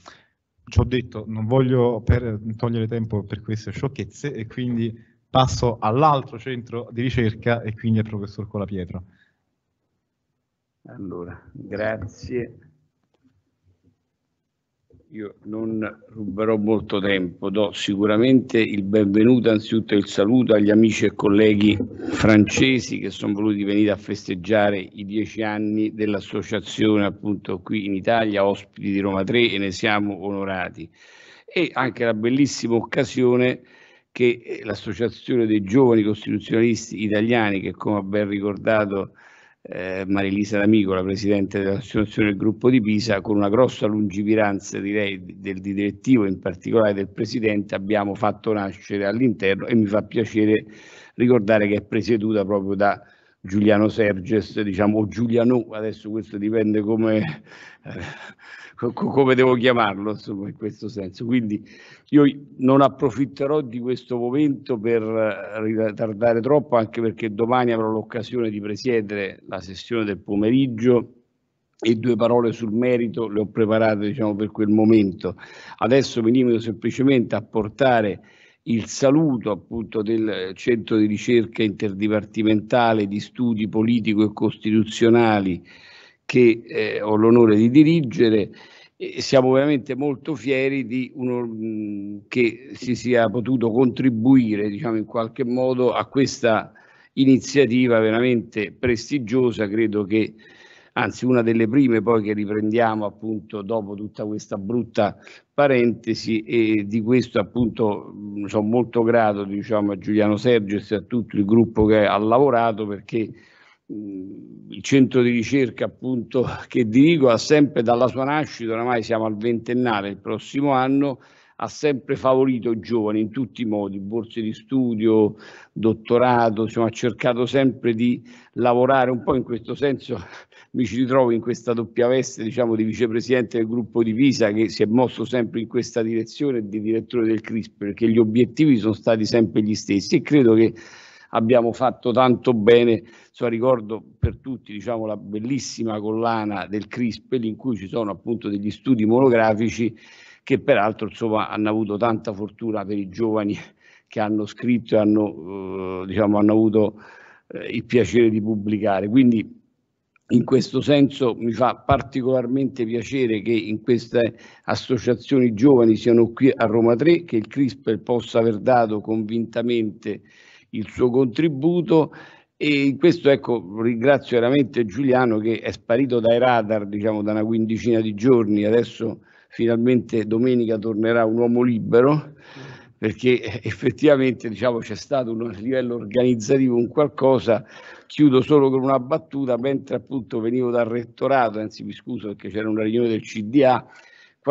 Ci ho detto, non voglio togliere tempo per queste sciocchezze e quindi passo all'altro centro di ricerca e quindi al professor Colapietro.
Allora, grazie. Io non ruberò molto tempo, do sicuramente il benvenuto, anzitutto il saluto agli amici e colleghi francesi che sono voluti venire a festeggiare i dieci anni dell'associazione appunto qui in Italia, ospiti di Roma 3 e ne siamo onorati. E anche la bellissima occasione che eh, l'Associazione dei Giovani Costituzionalisti Italiani, che come ha ben ricordato eh, Marilisa D'Amico, la presidente dell'associazione del gruppo di Pisa, con una grossa lungimiranza direi del direttivo, in particolare del presidente, abbiamo fatto nascere all'interno e mi fa piacere ricordare che è presieduta proprio da Giuliano Serges, diciamo o Giuliano, adesso questo dipende come eh, co- come devo chiamarlo, insomma, in questo senso. Quindi io non approfitterò di questo momento per eh, ritardare troppo, anche perché domani avrò l'occasione di presiedere la sessione del pomeriggio e due parole sul merito le ho preparate diciamo, per quel momento. Adesso mi limito semplicemente a portare il saluto appunto del centro di ricerca interdipartimentale di studi politico e costituzionali che eh, ho l'onore di dirigere. E siamo veramente molto fieri di uno, che si sia potuto contribuire diciamo, in qualche modo a questa iniziativa veramente prestigiosa, credo che anzi una delle prime poi che riprendiamo appunto dopo tutta questa brutta parentesi e di questo appunto sono molto grato diciamo, a Giuliano Sergio e a tutto il gruppo che ha lavorato perché Mm, il centro di ricerca appunto che dirigo ha sempre dalla sua nascita, oramai siamo al ventennale, il prossimo anno ha sempre favorito i giovani in tutti i modi, borse di studio, dottorato, insomma, ha cercato sempre di lavorare un po' in questo senso, mi ci ritrovo in questa doppia veste diciamo, di vicepresidente del gruppo di Pisa che si è mosso sempre in questa direzione di direttore del CRISP perché gli obiettivi sono stati sempre gli stessi e credo che abbiamo fatto tanto bene. So, ricordo per tutti diciamo, la bellissima collana del CRISPEL in cui ci sono appunto degli studi monografici che peraltro insomma, hanno avuto tanta fortuna per i giovani che hanno scritto e hanno, eh, diciamo, hanno avuto eh, il piacere di pubblicare. Quindi in questo senso mi fa particolarmente piacere che in queste associazioni giovani siano qui a Roma 3, che il CRISPEL possa aver dato convintamente il suo contributo e in questo ecco, ringrazio veramente Giuliano che è sparito dai radar diciamo, da una quindicina di giorni, adesso finalmente domenica tornerà un uomo libero perché eh, effettivamente diciamo, c'è stato un livello organizzativo, un qualcosa. Chiudo solo con una battuta, mentre appunto venivo dal rettorato, anzi mi scuso perché c'era una riunione del CDA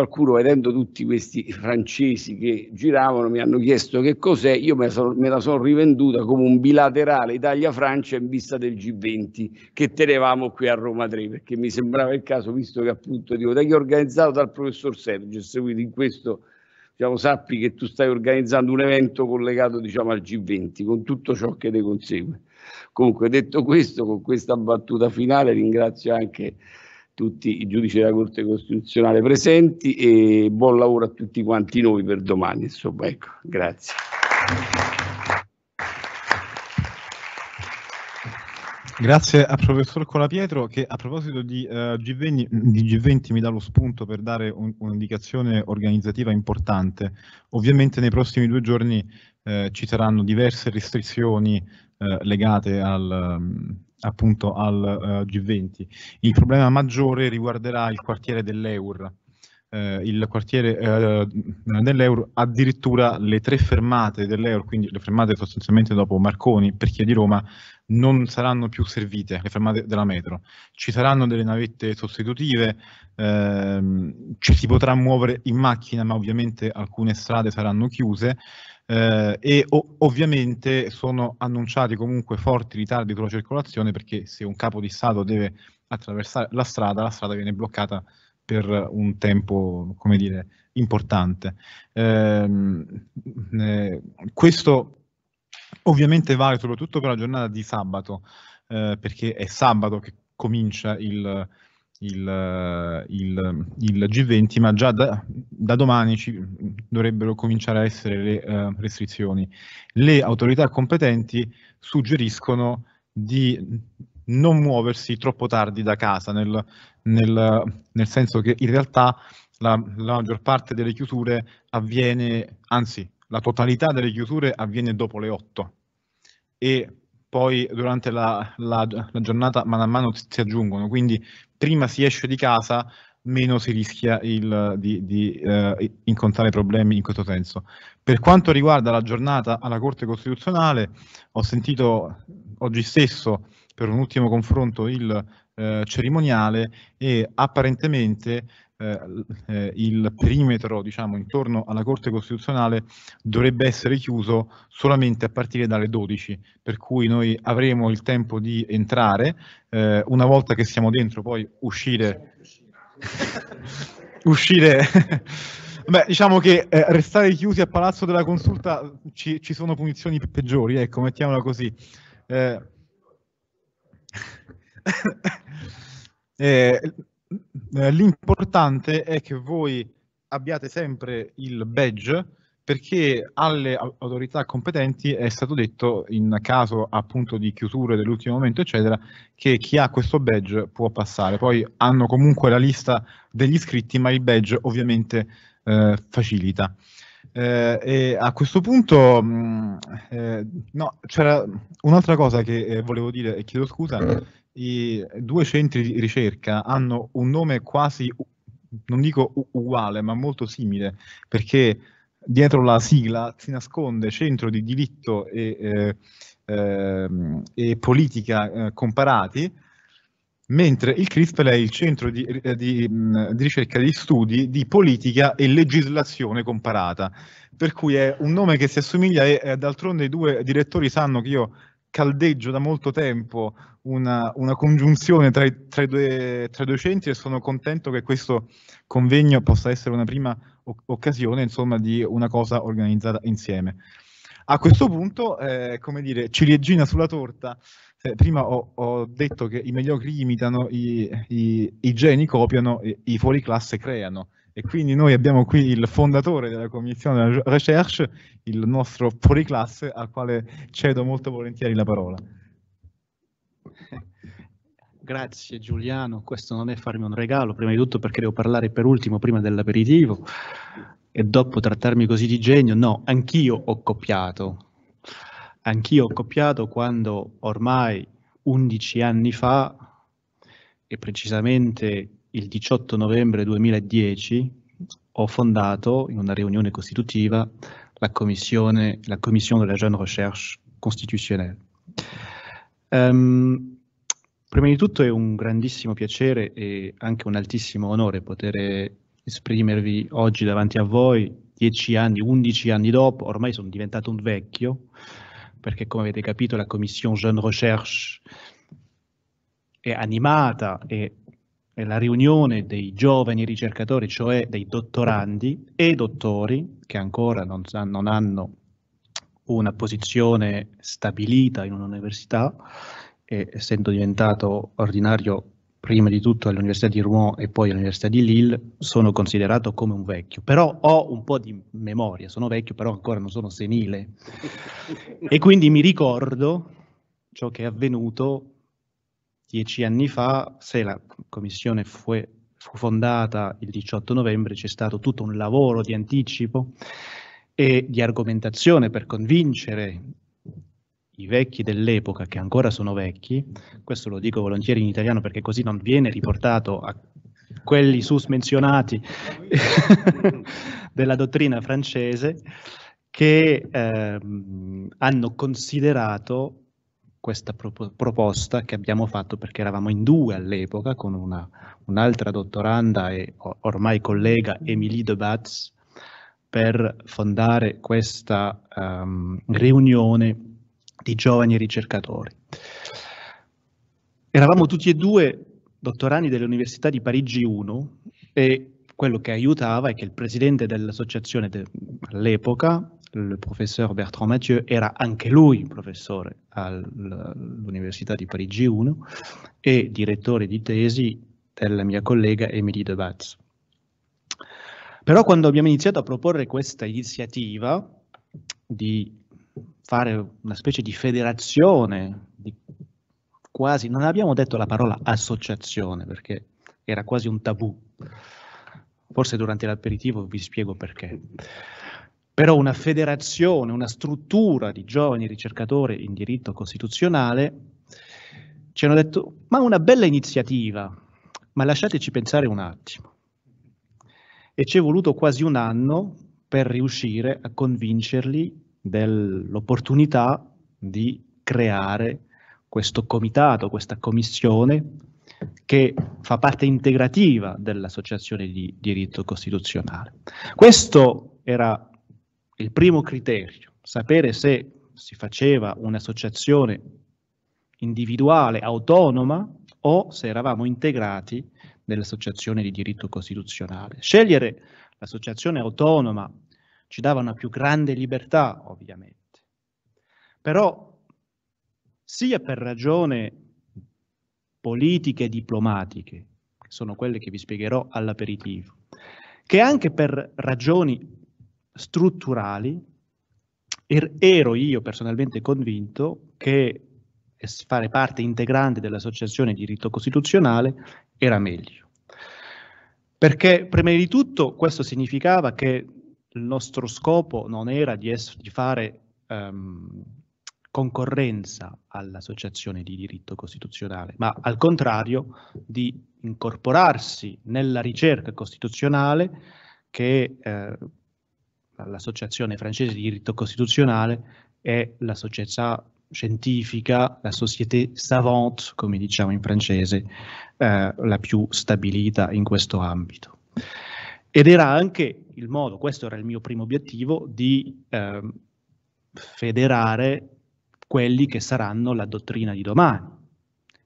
qualcuno vedendo tutti questi francesi che giravano mi hanno chiesto che cos'è, io me, so, me la sono rivenduta come un bilaterale Italia-Francia in vista del G20 che tenevamo qui a Roma 3, perché mi sembrava il caso, visto che appunto dico, da chi è organizzato dal professor Sergio, quindi in questo diciamo, sappi che tu stai organizzando un evento collegato diciamo, al G20, con tutto ciò che ne consegue. Comunque detto questo, con questa battuta finale ringrazio anche tutti i giudici della Corte Costituzionale presenti e buon lavoro a tutti quanti noi per domani. Insomma, ecco, grazie.
Grazie al professor Colapietro che a proposito di, uh, eh, G20, di G20, mi dà lo spunto per dare un, un'indicazione organizzativa importante. Ovviamente nei prossimi due giorni eh, ci saranno diverse restrizioni eh, legate al, appunto al uh, eh, G20. Il problema maggiore riguarderà il quartiere dell'Eur. Eh, il quartiere eh, dell'Euro, addirittura le tre fermate dell'Euro, quindi le fermate sostanzialmente dopo Marconi, per chi è di Roma, non saranno più servite, le fermate della metro. Ci saranno delle navette sostitutive, ehm, ci si potrà muovere in macchina, ma ovviamente alcune strade saranno chiuse eh, e o- ovviamente sono annunciati comunque forti ritardi sulla circolazione perché se un capo di Stato deve attraversare la strada, la strada viene bloccata per un tempo, come dire, importante. Eh, eh, questo ovviamente vale soprattutto per la giornata di sabato, eh, perché è sabato che comincia il, il, il, il G20, ma già da, da, domani ci dovrebbero cominciare a essere le eh, restrizioni. Le autorità competenti suggeriscono di non muoversi troppo tardi da casa, nel, nel, nel senso che in realtà la, la maggior parte delle chiusure avviene, anzi la totalità delle chiusure avviene dopo le 8 e poi durante la, la, la, giornata mano a mano si aggiungono, quindi prima si esce di casa, meno si rischia il, di, di eh, incontrare problemi in questo senso. Per quanto riguarda la giornata alla Corte Costituzionale, ho sentito oggi stesso per un ultimo confronto il eh, cerimoniale e apparentemente eh, eh, il perimetro diciamo, intorno alla Corte Costituzionale dovrebbe essere chiuso solamente a partire dalle 12, per cui noi avremo il tempo di entrare, eh, una volta che siamo dentro poi uscire... uscire... Beh, diciamo che eh, restare chiusi a Palazzo della Consulta ci, ci sono punizioni peggiori, ecco, mettiamola così. Eh, eh, eh, l'importante è che voi abbiate sempre il badge perché alle autorità competenti è stato detto, in caso appunto di chiusure dell'ultimo momento, eccetera, che chi ha questo badge può passare. Poi hanno comunque la lista degli iscritti, ma il badge ovviamente eh, facilita. Eh, e a questo punto, mh, mm, eh, no, c'era un'altra cosa che eh, volevo dire e chiedo scusa. I due centri di ricerca hanno un nome quasi, non dico uguale, ma molto simile, perché dietro la sigla si nasconde centro di diritto e, eh, ehm, e politica eh, comparati mentre il CRISPR è il centro di, eh, di, mm, di, ricerca di studi di politica e legislazione comparata, per cui è un nome che si assomiglia e, e eh, d'altronde i due direttori sanno che io caldeggio da molto tempo una, una congiunzione tra i, tra, i due, tra i, due, centri e sono contento che questo convegno possa essere una prima occasione insomma, di una cosa organizzata insieme. A questo punto, eh, come dire, ciliegina sulla torta, eh, prima ho, ho, detto che i mediocri imitano, i, i, i geni copiano, i, i fuori classe creano. E quindi noi abbiamo qui il fondatore della commissione della recherche, il nostro fuori classe, al quale cedo molto volentieri la parola.
Grazie Giuliano, questo non è farmi un regalo, prima di tutto perché devo parlare per ultimo prima dell'aperitivo e dopo trattarmi così di genio, no, anch'io ho copiato, Anch'io ho copiato quando ormai 11 anni fa, e precisamente il 18 novembre 2010, ho fondato in una riunione costitutiva la commissione, la commissione de la Jeune Recherche Constitutionnelle. Um, prima di tutto è un grandissimo piacere e anche un altissimo onore poter esprimervi oggi davanti a voi, dieci anni, undici anni dopo, ormai sono diventato un vecchio, perché come avete capito la Commissione Jeune Recherche è animata e la riunione dei giovani ricercatori, cioè dei dottorandi e dottori che ancora non, non hanno una posizione stabilita in un'università essendo diventato ordinario prima di tutto all'Università di Rouen e poi all'Università di Lille, sono considerato come un vecchio, però ho un po' di memoria, sono vecchio però ancora non sono senile e quindi mi ricordo ciò che è avvenuto dieci anni fa, se la commissione fu, fu fondata il 18 novembre, c'è stato tutto un lavoro di anticipo e di argomentazione per convincere i vecchi dell'epoca che ancora sono vecchi, questo lo dico volentieri in italiano perché così non viene riportato a quelli susmenzionati della dottrina francese, che eh, hanno considerato questa proposta che abbiamo fatto perché eravamo in due all'epoca con una, un'altra dottoranda e ormai collega Emilie de Batz per fondare questa um, riunione di giovani ricercatori. Eravamo tutti e due dottorani dell'Università di Parigi 1 e quello che aiutava è che il presidente dell'associazione de, all'epoca, il professor Bertrand Mathieu, era anche lui professore all'Università di Parigi 1 e direttore di tesi della mia collega Emilie De Batz. Però quando abbiamo iniziato a proporre questa iniziativa di fare una specie di federazione, di quasi, non abbiamo detto la parola associazione perché era quasi un tabù, forse durante l'aperitivo vi spiego perché, però una federazione, una struttura di giovani ricercatori in diritto costituzionale ci hanno detto ma una bella iniziativa, ma lasciateci pensare un attimo. E ci è voluto quasi un anno per riuscire a convincerli dell'opportunità di creare questo comitato, questa commissione che fa parte integrativa dell'associazione di diritto costituzionale. Questo era il primo criterio, sapere se si faceva un'associazione individuale, autonoma, o se eravamo integrati nell'associazione di diritto costituzionale. Scegliere l'associazione autonoma ci dava una più grande libertà, ovviamente. Però sia per ragioni politiche e diplomatiche, che sono quelle che vi spiegherò all'aperitivo, che anche per ragioni strutturali, er ero io personalmente convinto che fare parte integrante dell'associazione di diritto costituzionale era meglio. Perché prima di tutto questo significava che il nostro scopo non era di, essere, di fare um, concorrenza all'associazione di diritto costituzionale, ma al contrario di incorporarsi nella ricerca costituzionale che eh, l'associazione francese di diritto costituzionale è la società scientifica, la société savante, come diciamo in francese, eh, la più stabilita in questo ambito. Ed era anche il modo, questo era il mio primo obiettivo, di eh, federare quelli che saranno la dottrina di domani.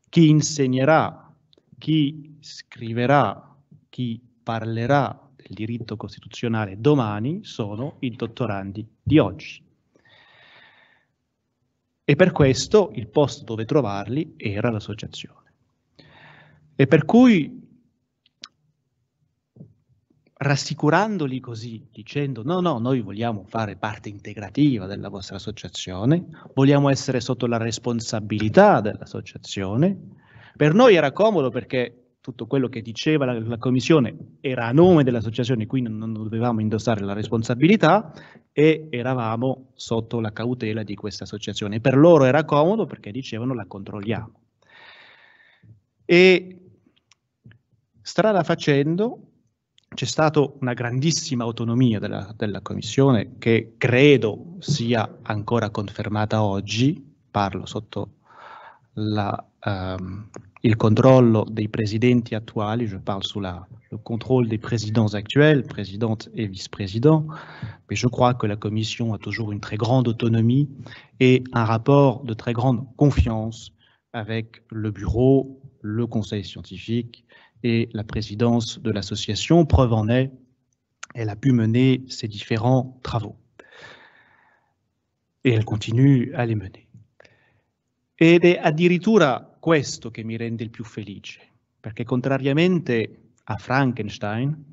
Chi insegnerà, chi scriverà, chi parlerà del diritto costituzionale domani sono i dottorandi di oggi. E per questo il posto dove trovarli era l'associazione. E per cui rassicurandoli così, dicendo no, no, noi vogliamo fare parte integrativa della vostra associazione, vogliamo essere sotto la responsabilità dell'associazione. Per noi era comodo perché tutto quello che diceva la, la commissione era a nome dell'associazione, quindi non dovevamo indossare la responsabilità e eravamo sotto la cautela di questa associazione. Per loro era comodo perché dicevano la controlliamo. E strada facendo, C'est stata una grandissima autonomia della, della, Commissione che credo sia ancora confermata oggi, parlo sotto la, ehm, il controllo dei presidenti attuali, je parle sous le contrôle des présidents actuels, présidente et vice présidents mais je crois que la Commission a toujours une très grande autonomie et un rapport de très grande confiance avec le bureau, le conseil scientifique, et la présidence de l'association. Preuve en est, elle a pu mener ses différents travaux. E elle continue a les mener. Ed è addirittura questo che mi rende il più felice, perché contrariamente a Frankenstein,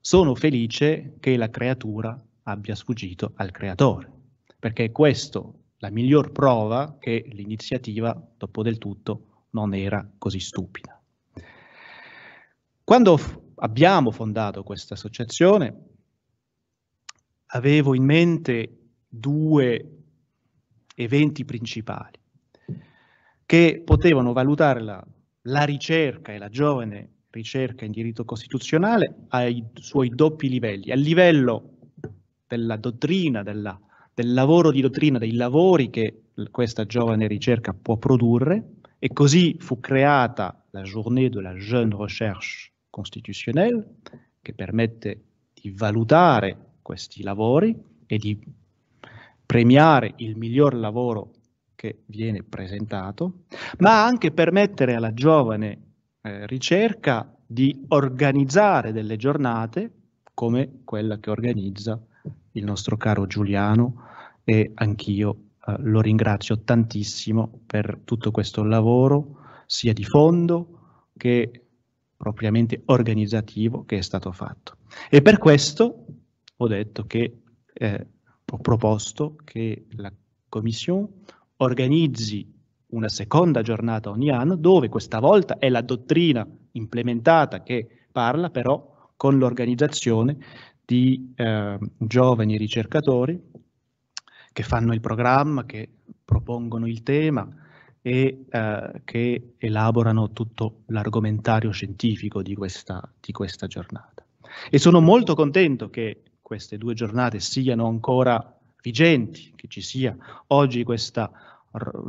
sono felice che la creatura abbia sfuggito al creatore, perché è questa la miglior prova che l'iniziativa, dopo del tutto, non era così stupida. Quando abbiamo fondato questa associazione avevo in mente due eventi principali che potevano valutare la, la ricerca e la giovane ricerca in diritto costituzionale ai suoi doppi livelli, al livello della dottrina, della, del lavoro di dottrina, dei lavori che questa giovane ricerca può produrre e così fu creata la Journée de la Jeune Recherche costituzionale che permette di valutare questi lavori e di premiare il miglior lavoro che viene presentato, ma anche permettere alla giovane eh, ricerca di organizzare delle giornate come quella che organizza il nostro caro Giuliano e anch'io eh, lo ringrazio tantissimo per tutto questo lavoro sia di fondo che propriamente organizzativo che è stato fatto. E per questo ho detto che eh, ho proposto che la Commissione organizzi una seconda giornata ogni anno dove questa volta è la dottrina implementata che parla però con l'organizzazione di eh, giovani ricercatori che fanno il programma, che propongono il tema, e eh, che elaborano tutto l'argomentario scientifico di questa, di questa giornata. E sono molto contento che queste due giornate siano ancora vigenti, che ci sia oggi questa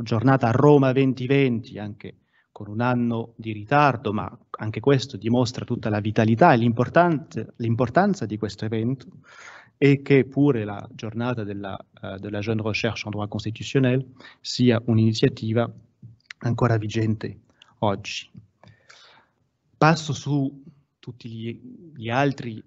giornata Roma 2020, anche con un anno di ritardo, ma anche questo dimostra tutta la vitalità e l'importanza di questo evento, e che pure la giornata della, uh, della Jeune Recherche en droit constitutionnel sia un'iniziativa ancora vigente oggi. Passo su tutti gli, gli altri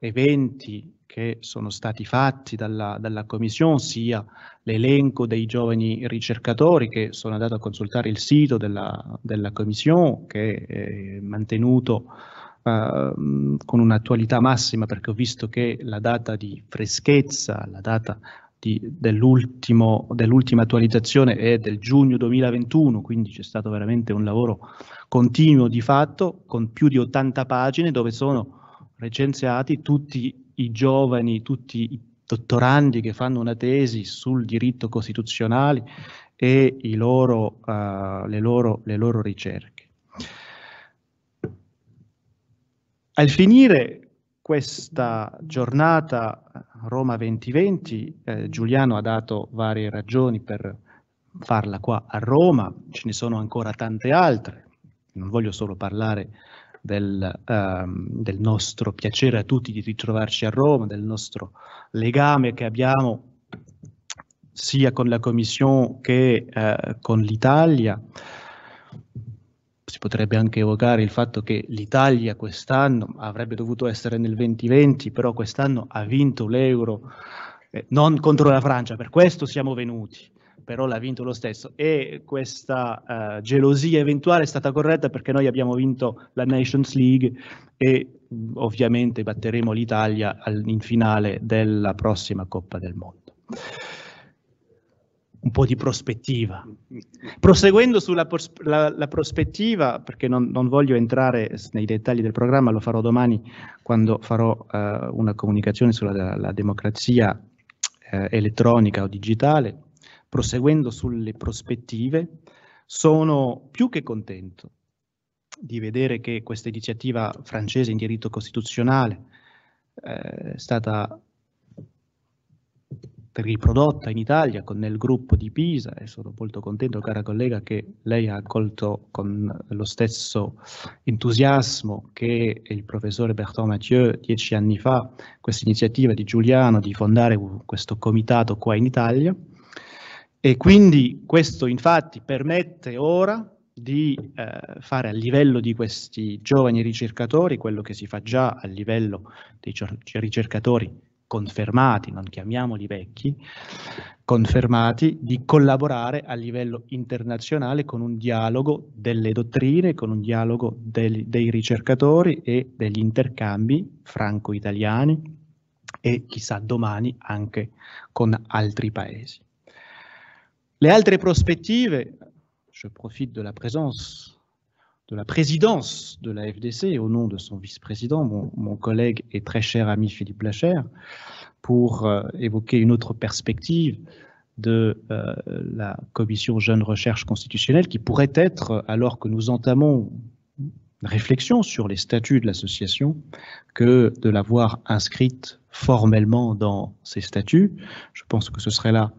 eventi che sono stati fatti dalla, dalla Commissione, sia l'elenco dei giovani ricercatori che sono andato a consultare il sito della, della Commissione che è mantenuto Uh, con un'attualità massima perché ho visto che la data di freschezza, la data dell'ultima attualizzazione è del giugno 2021, quindi c'è stato veramente un lavoro continuo di fatto con più di 80 pagine dove sono recensiati tutti i giovani, tutti i dottorandi che fanno una tesi sul diritto costituzionale e loro, uh, le, loro, le loro ricerche. Al finire questa giornata Roma 2020, eh, Giuliano ha dato varie ragioni per farla qua a Roma, ce ne sono ancora tante altre, non voglio solo parlare del, ehm, del nostro piacere a tutti di ritrovarci a Roma, del nostro legame che abbiamo sia con la Commissione che eh, con l'Italia, si potrebbe anche evocare il fatto che l'Italia quest'anno avrebbe dovuto essere nel 2020, però quest'anno ha vinto l'euro eh, non contro la Francia, per questo siamo venuti, però l'ha vinto lo stesso e questa eh, gelosia eventuale è stata corretta perché noi abbiamo vinto la Nations League e mh, ovviamente batteremo l'Italia al, in finale della prossima Coppa del Mondo un po' di prospettiva. Mm, mm, mm. Proseguendo sulla pros- la, la prospettiva, perché non, non, voglio entrare nei dettagli del programma, lo farò domani quando farò eh, una comunicazione sulla democrazia eh, elettronica o digitale, proseguendo sulle prospettive, sono più che contento di vedere che questa iniziativa francese in diritto costituzionale eh, è stata riprodotta in Italia con il gruppo di Pisa e sono molto contento, cara collega, che lei ha accolto con lo stesso entusiasmo che il professore Bertrand Mathieu dieci anni fa questa iniziativa di Giuliano di fondare questo comitato qua in Italia. E quindi questo infatti permette ora di eh, fare a livello di questi giovani ricercatori quello che si fa già a livello dei ricercatori confermati, non chiamiamoli vecchi, confermati, di collaborare a livello internazionale con un dialogo delle dottrine, con un dialogo del, dei ricercatori e degli intercambi franco-italiani e chissà domani anche con altri paesi. Le altre prospettive, je profite de la présence de la présidence de la FDC au nom de son vice-président, mon, mon, collègue et très cher ami Philippe Lachère, pour euh, évoquer une autre perspective de euh, la commission Jeunes Recherche Constitutionnelle qui pourrait être, alors que nous entamons une réflexion sur les statuts de l'association, que de l'avoir inscrite formellement dans ses statuts. Je pense que ce serait là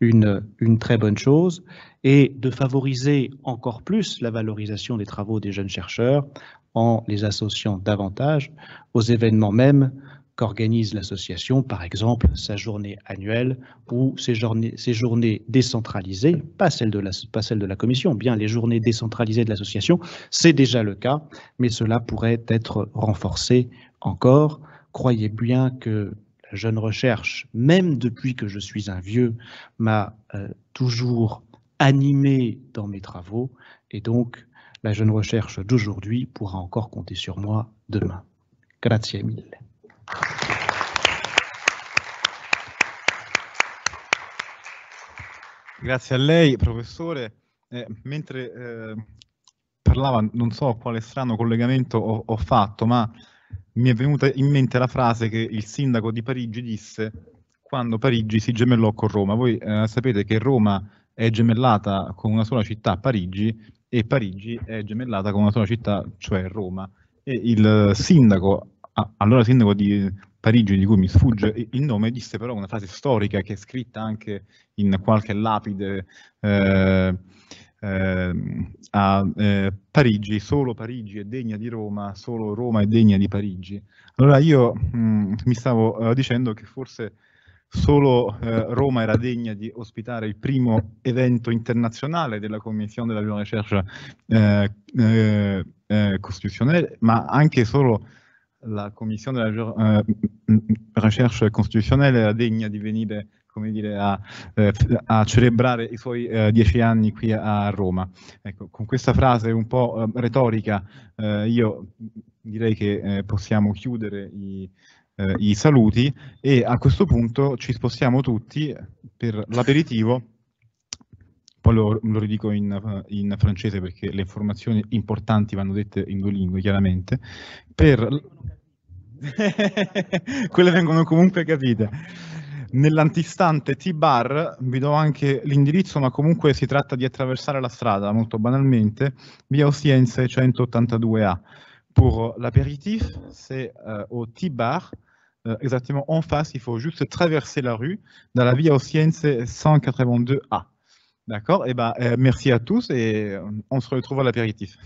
une, très bonne chose, et de favoriser encore plus la valorisation des travaux des jeunes chercheurs en les associant davantage aux événements même qu'organise l'association, par exemple sa journée annuelle ou ses journées, journées décentralisées, pas celle de la, pas celles de la commission, bien les journées décentralisées de l'association, c'est déjà le cas, mais cela pourrait être renforcé encore. Croyez bien que jeune recherche, même depuis que je suis un vieux, m'a euh, toujours animé dans mes travaux. Et donc, la jeune recherche d'aujourd'hui pourra encore compter sur moi demain. Grazie mille.
Grazie a lei, professore. Eh, mentre eh, parlava, non so quale strano collegamento ho fatto, ma mi è venuta in mente la frase che il sindaco di Parigi disse quando Parigi si gemellò con Roma. Voi eh, sapete che Roma è gemellata con una sola città, Parigi, e Parigi è gemellata con una sola città, cioè Roma. E il sindaco, allora sindaco di Parigi, di cui mi sfugge il nome, disse però una frase storica che è scritta anche in qualche lapide. Eh, eh, a eh, Parigi, solo Parigi è degna di Roma, solo Roma è degna di Parigi. Allora io mh, mi stavo eh, dicendo che forse solo eh, Roma era degna di ospitare il primo evento internazionale della Commissione della Ricerca eh, eh, Costituzionale, ma anche solo la Commissione della Recherche Costituzionale era degna di venire come dire, a, eh, a celebrare i suoi eh, dieci anni qui a, Roma. Ecco, con questa frase un po' ehm, retorica eh, io direi che eh, possiamo chiudere i, eh, i saluti e a questo punto ci spostiamo tutti per l'aperitivo poi lo, lo ridico in, in, francese perché le informazioni importanti vanno dette in due lingue, chiaramente. Per... Quelle vengono comunque capite. Nell'antistante T-bar vi do anche l'indirizzo, ma comunque si tratta di attraversare la strada molto banalmente, via Ossiense 182A. Pour l'apéritif, c'est euh, au T-bar, euh, exactement en face, il faut juste traverser la rue, dans la via Ossiense 182A. D'accord eh ben, euh, Merci à tous et on se retrouve à l'apéritif.